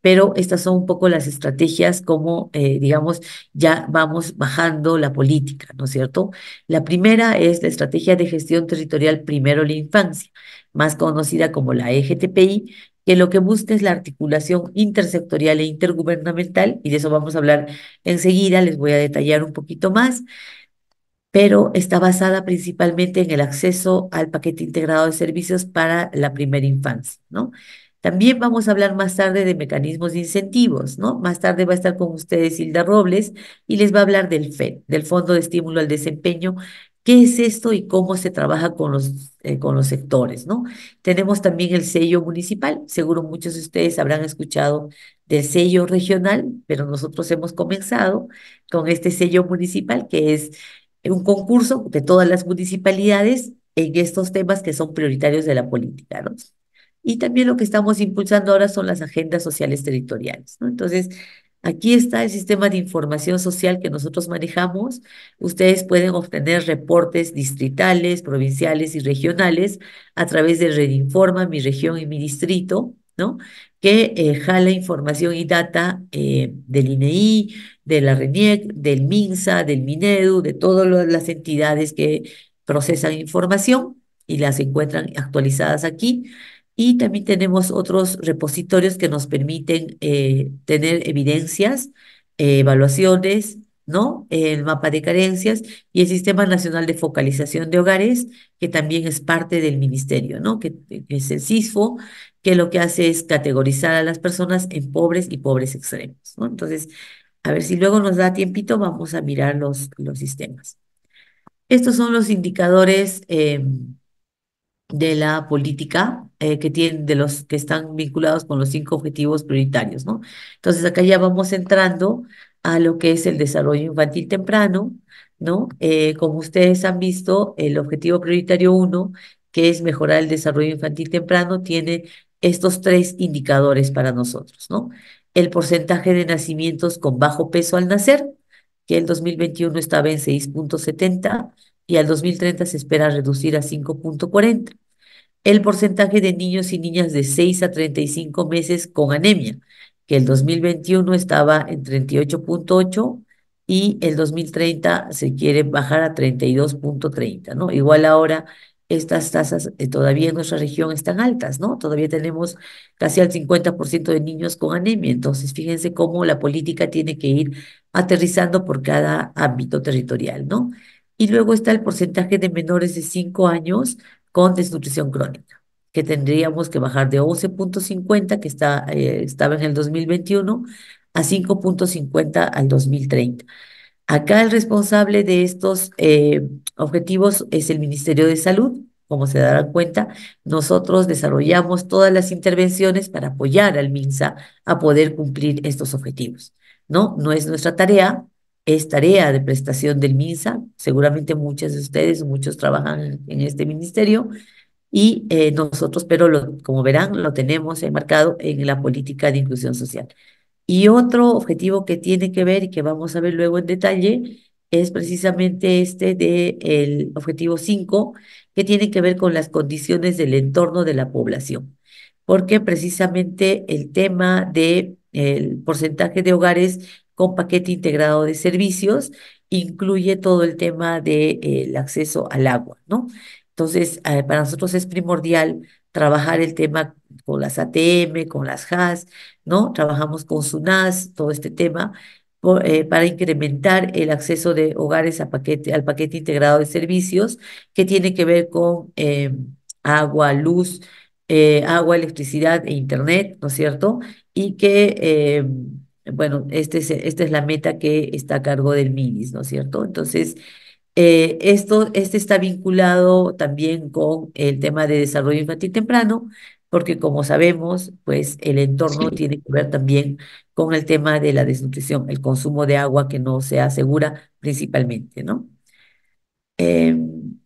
pero estas son un poco las estrategias como, eh, digamos, ya vamos bajando la política, ¿no es cierto? La primera es la estrategia de gestión territorial primero la infancia, más conocida como la EGTPI, que lo que busca es la articulación intersectorial e intergubernamental, y de eso vamos a hablar enseguida, les voy a detallar un poquito más pero está basada principalmente en el acceso al paquete integrado de servicios para la primera infancia, ¿no? También vamos a hablar más tarde de mecanismos de incentivos, ¿no? Más tarde va a estar con ustedes Hilda Robles y les va a hablar del FED, del Fondo de Estímulo al Desempeño, qué es esto y cómo se trabaja con los, eh, con los sectores, ¿no? Tenemos también el sello municipal, seguro muchos de ustedes habrán escuchado del sello regional, pero nosotros hemos comenzado con este sello municipal que es un concurso de todas las municipalidades en estos temas que son prioritarios de la política, ¿no? Y también lo que estamos impulsando ahora son las agendas sociales territoriales. Entonces, aquí está el sistema de información social que nosotros manejamos. Ustedes pueden obtener reportes distritales, provinciales y regionales a través de Redinforma, mi región y mi distrito. ¿no? que eh, jala información y data eh, del INEI, e de la RENIEC, del MINSA, del MINEDU, de todas las entidades que procesan información y las encuentran actualizadas aquí. Y también tenemos otros repositorios que nos permiten eh, tener evidencias, eh, evaluaciones, ¿no? El mapa de carencias y el Sistema Nacional de Focalización de Hogares, que también es parte del ministerio, ¿no? Que, es el CISFO, que lo que hace es categorizar a las personas en pobres y pobres extremos, ¿no? Entonces, a ver si luego nos da tiempito, vamos a mirar los, los sistemas. Estos son los indicadores em, de la política eh, que tienen, de los que están vinculados con los cinco objetivos prioritarios, ¿no? Entonces, acá ya vamos entrando a lo que es el desarrollo infantil temprano, ¿no? Eh, como ustedes han visto, el objetivo prioritario uno, que es mejorar el desarrollo infantil temprano, tiene estos tres indicadores para nosotros, ¿no? El porcentaje de nacimientos con bajo peso al nacer, que el 2021 estaba en 6.70 y al 2030 se espera reducir a 5.40 el porcentaje de niños y niñas de 6 a 35 meses con anemia, que el 2021 estaba en 38.8 y el 2030 se quiere bajar a 32.30, ¿no? Igual ahora estas tasas eh, todavía en nuestra región están altas, ¿no? Todavía tenemos casi al 50% de niños con anemia. Entonces, fíjense cómo la política tiene que ir aterrizando por cada ámbito territorial, ¿no? Y luego está el porcentaje de menores de 5 años con desnutrición crónica, que tendríamos que bajar de 11.50, que está, eh, estaba en el 2021, a 5.50 al 2030. Acá el responsable de estos eh, objetivos es el Ministerio de Salud. Como se darán cuenta, nosotros desarrollamos todas las intervenciones para apoyar al MINSA a poder cumplir estos objetivos. ¿no? no es nuestra tarea es tarea de prestación del MINSA. Seguramente muchas de ustedes, muchos trabajan en este ministerio y eh, nosotros, pero como verán, lo tenemos enmarcado en la política de inclusión social. Y otro objetivo que tiene que ver y que vamos a ver luego en detalle es precisamente este del el objetivo 5, que tiene que ver con las condiciones del entorno de la población, porque precisamente el tema del el porcentaje de hogares paquete integrado de servicios, incluye todo el tema del eh, acceso al agua, ¿no? Entonces, eh, para nosotros es primordial trabajar el tema con las ATM, con las HAS, ¿no? Trabajamos con SUNAS, todo este tema, eh, para incrementar el acceso de hogares a paquete, al paquete integrado de servicios, que tiene que ver con em, agua, luz, agua, electricidad e internet, ¿no es cierto? Y que em, bueno, este es, esta es la meta que está a cargo del MINIS, ¿no es cierto? Entonces, eh, esto, este está vinculado también con el tema de desarrollo infantil temprano, porque como sabemos, pues el entorno tiene que ver también con el tema de la desnutrición, el consumo de agua que no se asegura principalmente, ¿no? Em,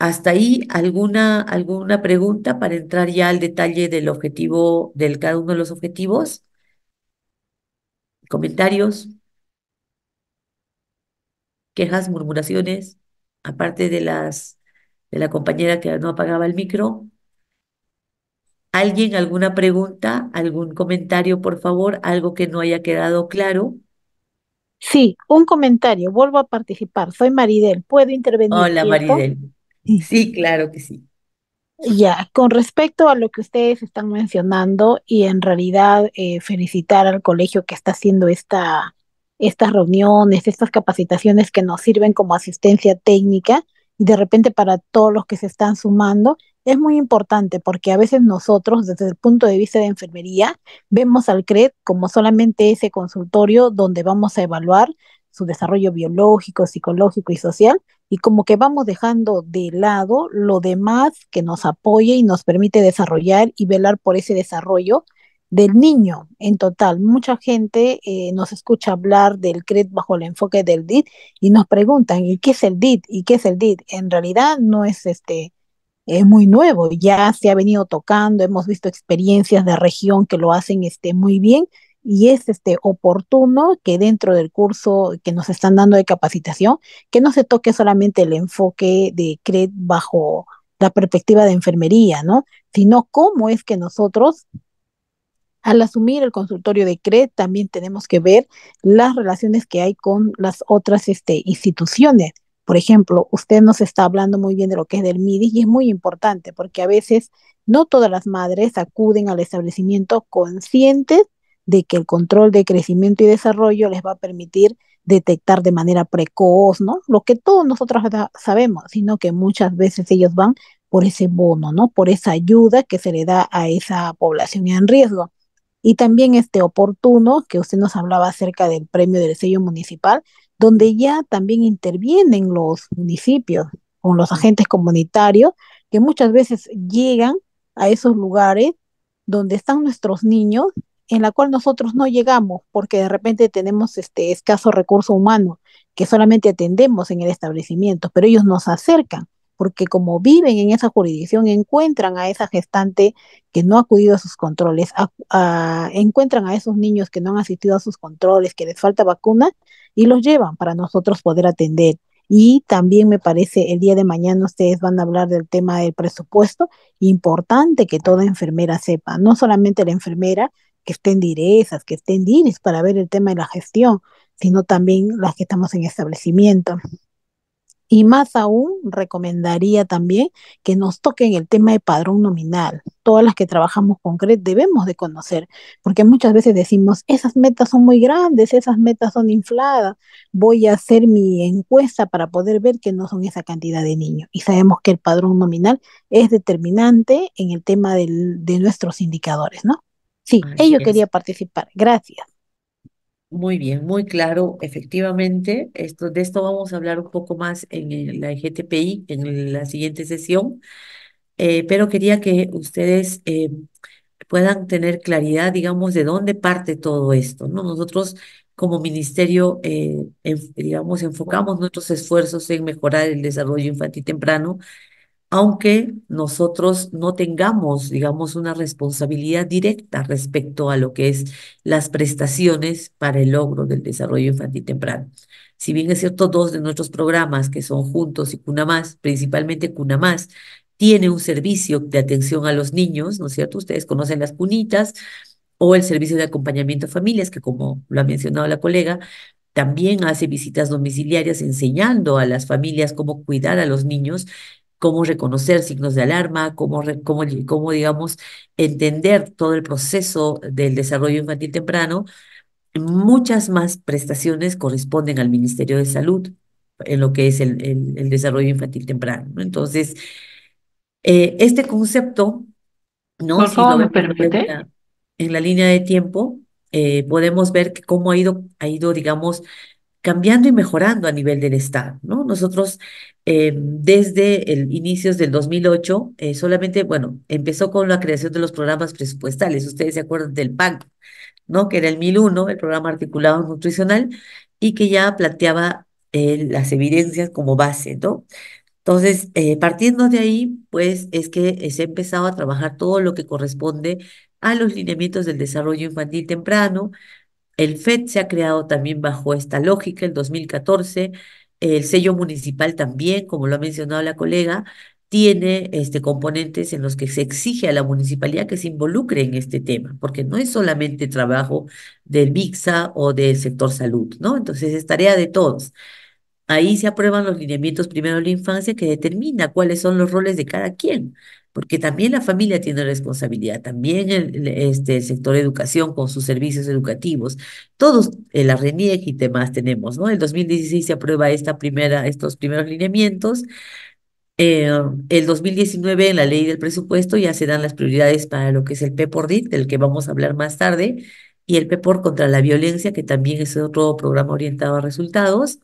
hasta ahí, ¿alguna, alguna pregunta para entrar ya al detalle del objetivo, de cada uno de los objetivos? ¿Comentarios? ¿Quejas, murmuraciones? Aparte de las de la compañera que no apagaba el micro. ¿Alguien alguna pregunta, algún comentario, por favor? ¿Algo que no haya quedado claro? Sí, un comentario. Vuelvo a participar. Soy Maridel. ¿Puedo intervenir? Hola, Maridel. Sí, claro que sí. Ya, con respecto a lo que ustedes están mencionando y en realidad eh, felicitar al colegio que está haciendo esta, estas reuniones, estas capacitaciones que nos sirven como asistencia técnica y de repente para todos los que se están sumando, es muy importante porque a veces nosotros desde el punto de vista de enfermería vemos al CRED como solamente ese consultorio donde vamos a evaluar su desarrollo biológico, psicológico y social, y como que vamos dejando de lado lo demás que nos apoye y nos permite desarrollar y velar por ese desarrollo del niño en total. Mucha gente eh, nos escucha hablar del CRED bajo el enfoque del DID y nos preguntan, ¿y qué es el DID? ¿Y qué es el DIT? En realidad no es este es muy nuevo, ya se ha venido tocando, hemos visto experiencias de región que lo hacen este, muy bien, y es este oportuno que dentro del curso que nos están dando de capacitación, que no se toque solamente el enfoque de CRED bajo la perspectiva de enfermería, ¿no? Sino cómo es que nosotros al asumir el consultorio de CRED, también tenemos que ver las relaciones que hay con las otras este, instituciones. Por ejemplo, usted nos está hablando muy bien de lo que es del MIDI y es muy importante porque a veces no todas las madres acuden al establecimiento conscientes de que el control de crecimiento y desarrollo les va a permitir detectar de manera precoz, ¿no? Lo que todos nosotros sabemos, sino que muchas veces ellos van por ese bono, ¿no? Por esa ayuda que se le da a esa población en riesgo. Y también este oportuno que usted nos hablaba acerca del premio del sello municipal, donde ya también intervienen los municipios con los agentes comunitarios que muchas veces llegan a esos lugares donde están nuestros niños en la cual nosotros no llegamos porque de repente tenemos este escaso recurso humano que solamente atendemos en el establecimiento, pero ellos nos acercan porque como viven en esa jurisdicción, encuentran a esa gestante que no ha acudido a sus controles, encuentran a esos niños que no han asistido a sus controles, que les falta vacuna, y los llevan para nosotros poder atender. Y también me parece, el día de mañana ustedes van a hablar del tema del presupuesto. Importante que toda enfermera sepa, no solamente la enfermera, que estén direzas, que estén diris para ver el tema de la gestión, sino también las que estamos en establecimiento. Y más aún, recomendaría también que nos toquen el tema de padrón nominal. Todas las que trabajamos con CRED debemos de conocer, porque muchas veces decimos, esas metas son muy grandes, esas metas son infladas, voy a hacer mi encuesta para poder ver que no son esa cantidad de niños. Y sabemos que el padrón nominal es determinante en el tema de nuestros indicadores, ¿no? Sí, ellos querían quería participar. Gracias. Muy bien, muy claro. Efectivamente, esto, de esto vamos a hablar un poco más en la GTPI, en la siguiente sesión, eh, pero quería que ustedes eh, puedan tener claridad, digamos, de dónde parte todo esto, Nosotros como ministerio, eh, digamos, enfocamos nuestros esfuerzos en mejorar el desarrollo infantil temprano aunque nosotros no tengamos, digamos, una responsabilidad directa respecto a lo que es las prestaciones para el logro del desarrollo infantil temprano. Si bien es cierto, dos de nuestros programas, que son Juntos y Más, principalmente Más, tiene un servicio de atención a los niños, ¿no es cierto? Ustedes conocen las cunitas o el servicio de acompañamiento a familias, que como lo ha mencionado la colega, también hace visitas domiciliarias enseñando a las familias cómo cuidar a los niños cómo reconocer signos de alarma, cómo, cómo, digamos, entender todo el proceso del desarrollo infantil temprano. Muchas más prestaciones corresponden al Ministerio de Salud en lo que es el, el, desarrollo infantil temprano. Entonces, eh, este concepto, ¿no? Por permite. En la, línea de tiempo, eh, podemos ver cómo ha ido, ha ido, digamos, cambiando y mejorando a nivel del Estado. ¿no? Nosotros eh, desde el inicios del 2008 eh, solamente, bueno, empezó con la creación de los programas presupuestales. Ustedes se acuerdan del PAN, ¿no? que era el 1001, el programa articulado nutricional, y que ya planteaba eh, las evidencias como base. ¿no? Entonces, partiendo de ahí, pues es que se ha empezado a trabajar todo lo que corresponde a los lineamientos del desarrollo infantil temprano, el FED se ha creado también bajo esta lógica, en 2014, el sello municipal también, como lo ha mencionado la colega, tiene este, componentes en los que se exige a la municipalidad que se involucre en este tema, porque no es solamente trabajo del Mixa o del sector salud, ¿no? Entonces es tarea de todos. Ahí se aprueban los lineamientos primero de la infancia que determina cuáles son los roles de cada quien porque también la familia tiene responsabilidad, también el, este, el sector educación con sus servicios educativos, todos, el eh, la RENIEC y demás tenemos, ¿no? El 2016 se aprueba esta primera, estos primeros lineamientos, eh, el 2019, en la ley del presupuesto, ya se dan las prioridades para lo que es el PEPORDIT, del que vamos a hablar más tarde, y el PEPOR contra la violencia, que también es otro programa orientado a resultados.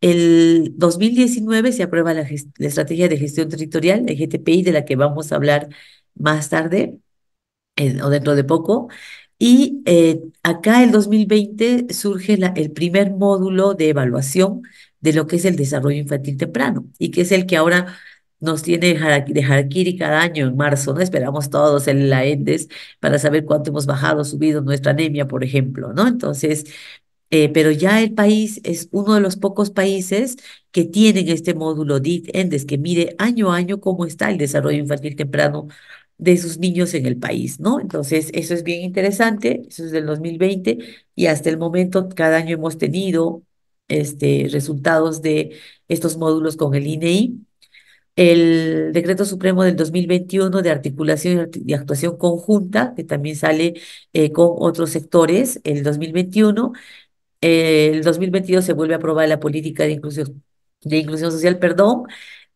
El 2019 se aprueba la, Estrategia de Gestión Territorial, la GTPI, de la que vamos a hablar más tarde o dentro de poco. Y eh, acá el 2020 surge el primer módulo de evaluación de lo que es el desarrollo infantil temprano y que es el que ahora nos tiene de Harakiri cada año en marzo, ¿no? Esperamos todos en la ENDES para saber cuánto hemos bajado, subido nuestra anemia, por ejemplo, ¿no? Entonces, eh, pero ya el país es uno de los pocos países que tienen este módulo DIT-ENDES, que mide año a año cómo está el desarrollo infantil temprano de sus niños en el país, ¿no? Entonces, eso es bien interesante, eso es del 2020 y hasta el momento cada año hemos tenido este, resultados de estos módulos con el INEI. E el decreto supremo del 2021 de articulación y actuación conjunta, que también sale eh, con otros sectores, el 2021, el 2022 se vuelve a aprobar la política de inclusión, de inclusión social, perdón,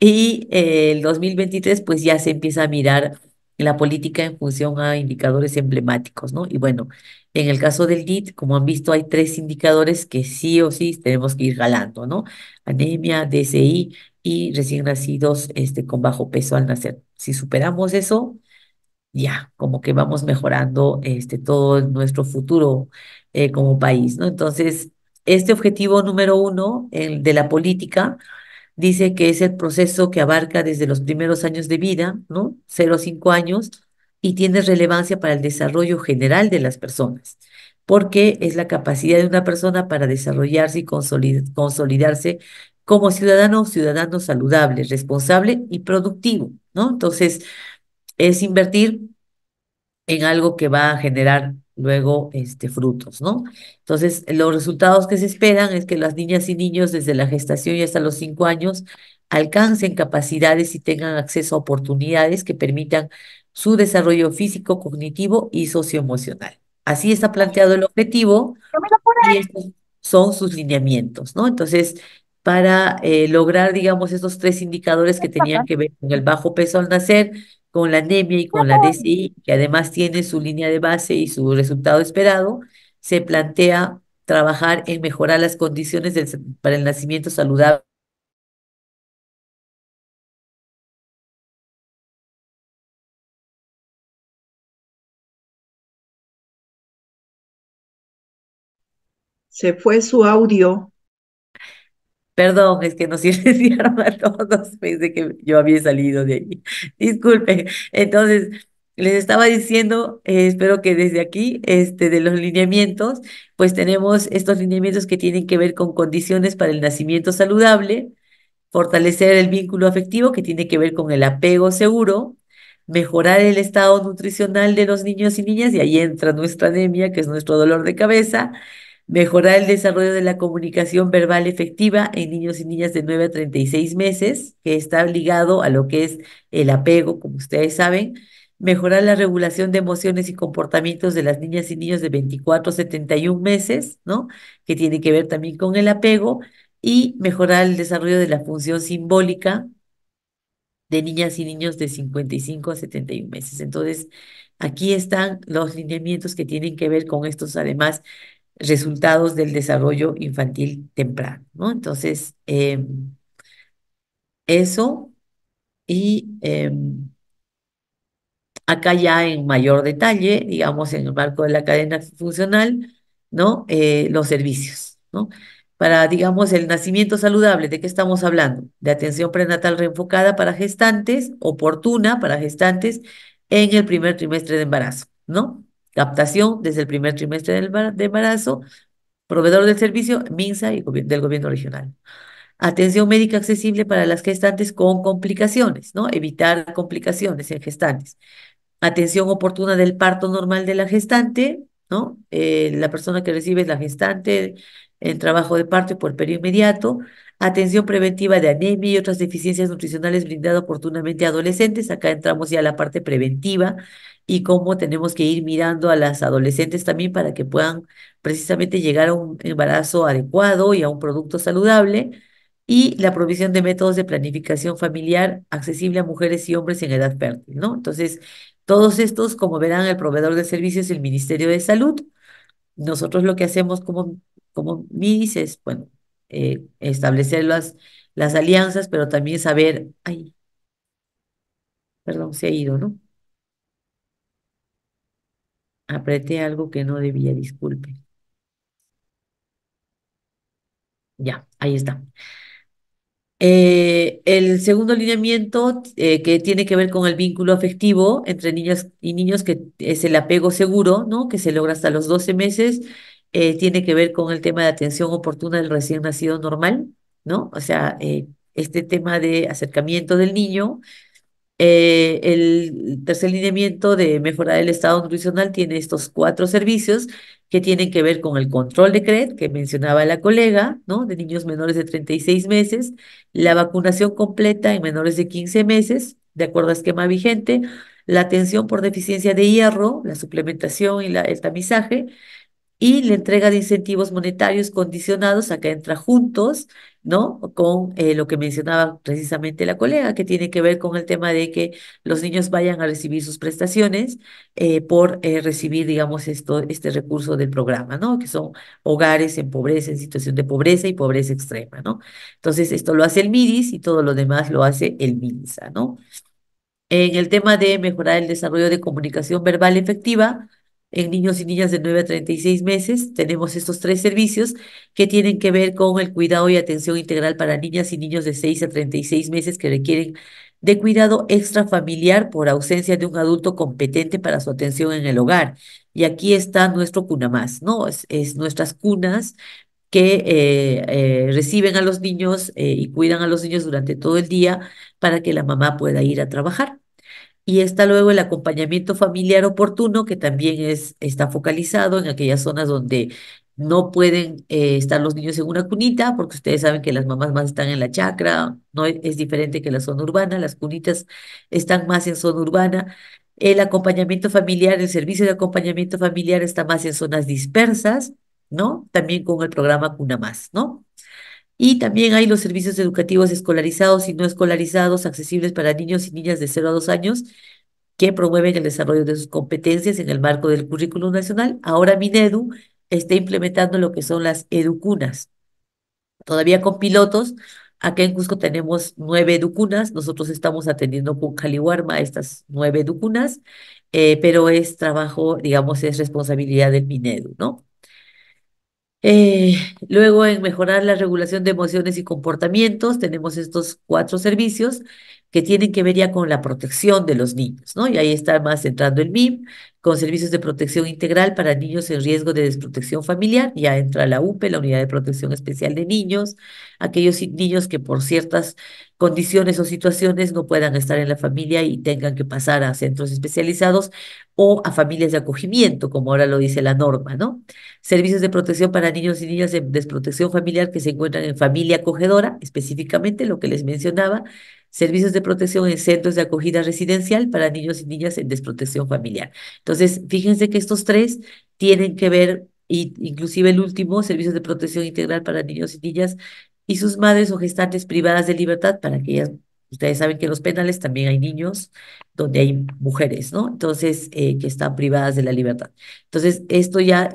y eh, el 2023 pues ya se empieza a mirar la política en función a indicadores emblemáticos, ¿no? Y bueno, en el caso del DIT, como han visto, hay tres indicadores que sí o sí tenemos que ir galando ¿no? Anemia, DCI y recién nacidos este, con bajo peso al nacer. Si superamos eso, ya, como que vamos mejorando este, todo nuestro futuro eh, como país. ¿no? Entonces, este objetivo número uno, de la política, dice que es el proceso que abarca desde los primeros años de vida, ¿no? Cero a cinco años, y tiene relevancia para el desarrollo general de las personas, porque es la capacidad de una persona para desarrollarse y consolidarse como ciudadano o ciudadano saludable, responsable y productivo, ¿no? Entonces, es invertir en algo que va a generar luego este, frutos, ¿no? Entonces, los resultados que se esperan es que las niñas y niños desde la gestación y hasta los cinco años alcancen capacidades y tengan acceso a oportunidades que permitan su desarrollo físico, cognitivo y socioemocional. Así está planteado el objetivo y estos son sus lineamientos, ¿no? Entonces, para eh, lograr, digamos, estos tres indicadores que tenían que ver con el bajo peso al nacer, con la anemia y con la DCI, que además tiene su línea de base y su resultado esperado, se plantea trabajar en mejorar las condiciones para el nacimiento saludable. Se fue su audio. Perdón, es que nos silenciaron a todos, pensé que yo había salido de ahí, Disculpe. Entonces, les estaba diciendo, eh, espero que desde aquí, este, de los lineamientos, pues tenemos estos lineamientos que tienen que ver con condiciones para el nacimiento saludable, fortalecer el vínculo afectivo que tiene que ver con el apego seguro, mejorar el estado nutricional de los niños y niñas, y ahí entra nuestra anemia, que es nuestro dolor de cabeza, mejorar el desarrollo de la comunicación verbal efectiva en niños y niñas de 9 a 36 meses, que está ligado a lo que es el apego, como ustedes saben, mejorar la regulación de emociones y comportamientos de las niñas y niños de 24 a 71 meses, ¿no? Que tiene que ver también con el apego y mejorar el desarrollo de la función simbólica de niñas y niños de 55 a 71 meses. Entonces, aquí están los lineamientos que tienen que ver con estos, además, resultados del desarrollo infantil temprano, ¿no? Entonces, em, eso y em, acá ya en mayor detalle, digamos, en el marco de la cadena funcional, ¿no? Eh, los servicios, ¿no? Para, digamos, el nacimiento saludable, ¿de qué estamos hablando? De atención prenatal reenfocada para gestantes, oportuna para gestantes en el primer trimestre de embarazo, ¿no? Captación desde el primer trimestre del embarazo, proveedor del servicio, MINSA y del gobierno regional. Atención médica accesible para las gestantes con complicaciones, ¿no? Evitar complicaciones en gestantes. Atención oportuna del parto normal de la gestante, ¿no? Eh, la persona que recibe es la gestante en trabajo de parto y periodo inmediato. Atención preventiva de anemia y otras deficiencias nutricionales brindada oportunamente a adolescentes. Acá entramos ya a la parte preventiva y cómo tenemos que ir mirando a las adolescentes también para que puedan precisamente llegar a un embarazo adecuado y a un producto saludable y la provisión de métodos de planificación familiar accesible a mujeres y hombres en edad fértil, ¿no? Entonces, todos estos, como verán, el proveedor de servicios es el Ministerio de Salud. Nosotros lo que hacemos como, como MIS es, bueno, eh, establecer las, las alianzas, pero también saber, ay, perdón, se ha ido, ¿no? Apreté algo que no debía, disculpe. Ya, ahí está. Eh, el segundo alineamiento eh, que tiene que ver con el vínculo afectivo entre niños y niños, que es el apego seguro, ¿no? que se logra hasta los 12 meses, eh, tiene que ver con el tema de atención oportuna del recién nacido normal, ¿no? O sea, este tema de acercamiento del niño eh, el tercer lineamiento de mejora del estado nutricional tiene estos cuatro servicios que tienen que ver con el control de CRED, que mencionaba la colega, ¿no? De niños menores de 36 meses, la vacunación completa en menores de 15 meses, de acuerdo a esquema vigente, la atención por deficiencia de hierro, la suplementación y la, el tamizaje, y la entrega de incentivos monetarios condicionados, acá entra juntos, ¿no? Con eh, lo que mencionaba precisamente la colega, que tiene que ver con el tema de que los niños vayan a recibir sus prestaciones eh, por eh, recibir, digamos, esto, este recurso del programa, ¿no? Que son hogares en pobreza, en situación de pobreza y pobreza extrema, ¿no? Entonces, esto lo hace el MIDIS y todo lo demás lo hace el MINSA, ¿no? En el tema de mejorar el desarrollo de comunicación verbal efectiva, en niños y niñas de 9 a 36 meses tenemos estos tres servicios que tienen que ver con el cuidado y atención integral para niñas y niños de 6 a 36 meses que requieren de cuidado extrafamiliar por ausencia de un adulto competente para su atención en el hogar. Y aquí está nuestro cuna más, ¿no? Es, nuestras cunas que eh, eh, reciben a los niños eh, y cuidan a los niños durante todo el día para que la mamá pueda ir a trabajar y está luego el acompañamiento familiar oportuno, que también es, está focalizado en aquellas zonas donde no pueden eh, estar los niños en una cunita, porque ustedes saben que las mamás más están en la chacra, no es, es diferente que la zona urbana, las cunitas están más en zona urbana. El acompañamiento familiar, el servicio de acompañamiento familiar está más en zonas dispersas, ¿no? También con el programa Cuna Más, ¿no? Y también hay los servicios educativos escolarizados y no escolarizados accesibles para niños y niñas de 0 a 2 años que promueven el desarrollo de sus competencias en el marco del currículum nacional. Ahora Minedu está implementando lo que son las educunas. Todavía con pilotos, acá en Cusco tenemos nueve educunas, nosotros estamos atendiendo con Caliwarma estas nueve educunas, eh, pero es trabajo, digamos, es responsabilidad del Minedu, ¿no? Eh, luego, en mejorar la regulación de emociones y comportamientos, tenemos estos cuatro servicios, que tienen que ver ya con la protección de los niños, ¿no? Y ahí está más entrando el MIM, con servicios de protección integral para niños en riesgo de desprotección familiar, ya entra la UPE, la Unidad de Protección Especial de Niños, aquellos niños que por ciertas condiciones o situaciones no puedan estar en la familia y tengan que pasar a centros especializados o a familias de acogimiento, como ahora lo dice la norma, ¿no? Servicios de protección para niños y niñas en desprotección familiar que se encuentran en familia acogedora, específicamente lo que les mencionaba, servicios de protección en centros de acogida residencial para niños y niñas en desprotección familiar. Entonces, fíjense que estos tres tienen que ver, y inclusive el último, servicios de protección integral para niños y niñas y sus madres o gestantes privadas de libertad para aquellas Ustedes saben que en los penales también hay niños donde hay mujeres, ¿no? Entonces, eh, que están privadas de la libertad. Entonces, esto ya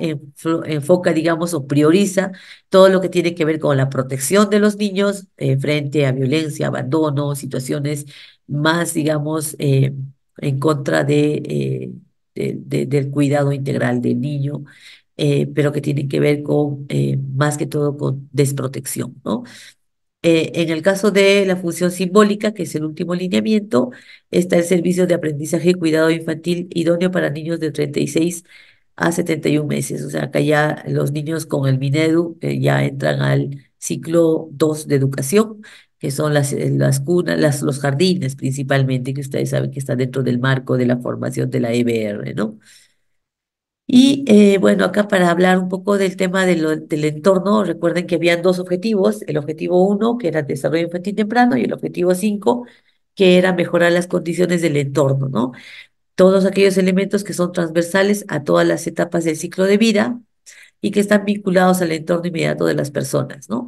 enfoca, digamos, o prioriza todo lo que tiene que ver con la protección de los niños eh, frente a violencia, abandono, situaciones más, digamos, eh, en contra de, del cuidado integral del niño. pero que tienen que ver con, más que todo, con desprotección, ¿no? Eh, en el caso de la función simbólica, que es el último lineamiento, está el servicio de aprendizaje y cuidado infantil idóneo para niños de 36 a 71 meses. O sea, acá ya los niños con el Minedu eh, ya entran al ciclo 2 de educación, que son las, eh, las cunas, los jardines principalmente, que ustedes saben que está dentro del marco de la formación de la EBR, ¿no? Y eh, bueno, acá para hablar un poco del tema del entorno, recuerden que habían dos objetivos, el objetivo uno que era el desarrollo infantil temprano, y el objetivo cinco que era mejorar las condiciones del entorno, ¿no? Todos aquellos elementos que son transversales a todas las etapas del ciclo de vida y que están vinculados al entorno inmediato de las personas, ¿no?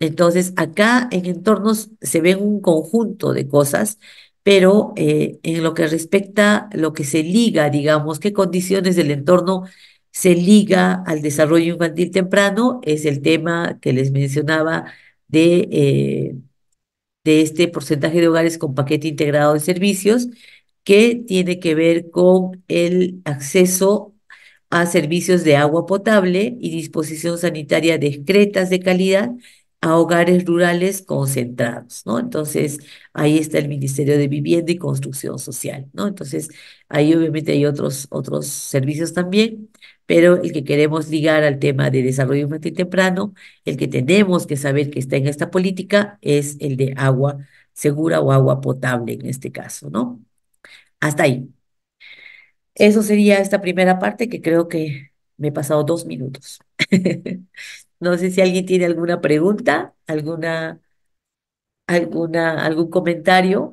Entonces, acá en entornos se ven un conjunto de cosas pero eh, en lo que respecta lo que se liga, digamos, qué condiciones del entorno se liga al desarrollo infantil temprano, es el tema que les mencionaba de, eh, de este porcentaje de hogares con paquete integrado de servicios, que tiene que ver con el acceso a servicios de agua potable y disposición sanitaria de de calidad a hogares rurales concentrados, ¿no? Entonces, ahí está el Ministerio de Vivienda y Construcción Social, ¿no? Entonces, ahí obviamente hay otros, otros servicios también, pero el que queremos ligar al tema de desarrollo infantil temprano, el que tenemos que saber que está en esta política, es el de agua segura o agua potable en este caso, ¿no? Hasta ahí. Eso sería esta primera parte que creo que me he pasado dos minutos. *laughs* No sé si alguien tiene alguna pregunta, alguna, alguna, algún comentario.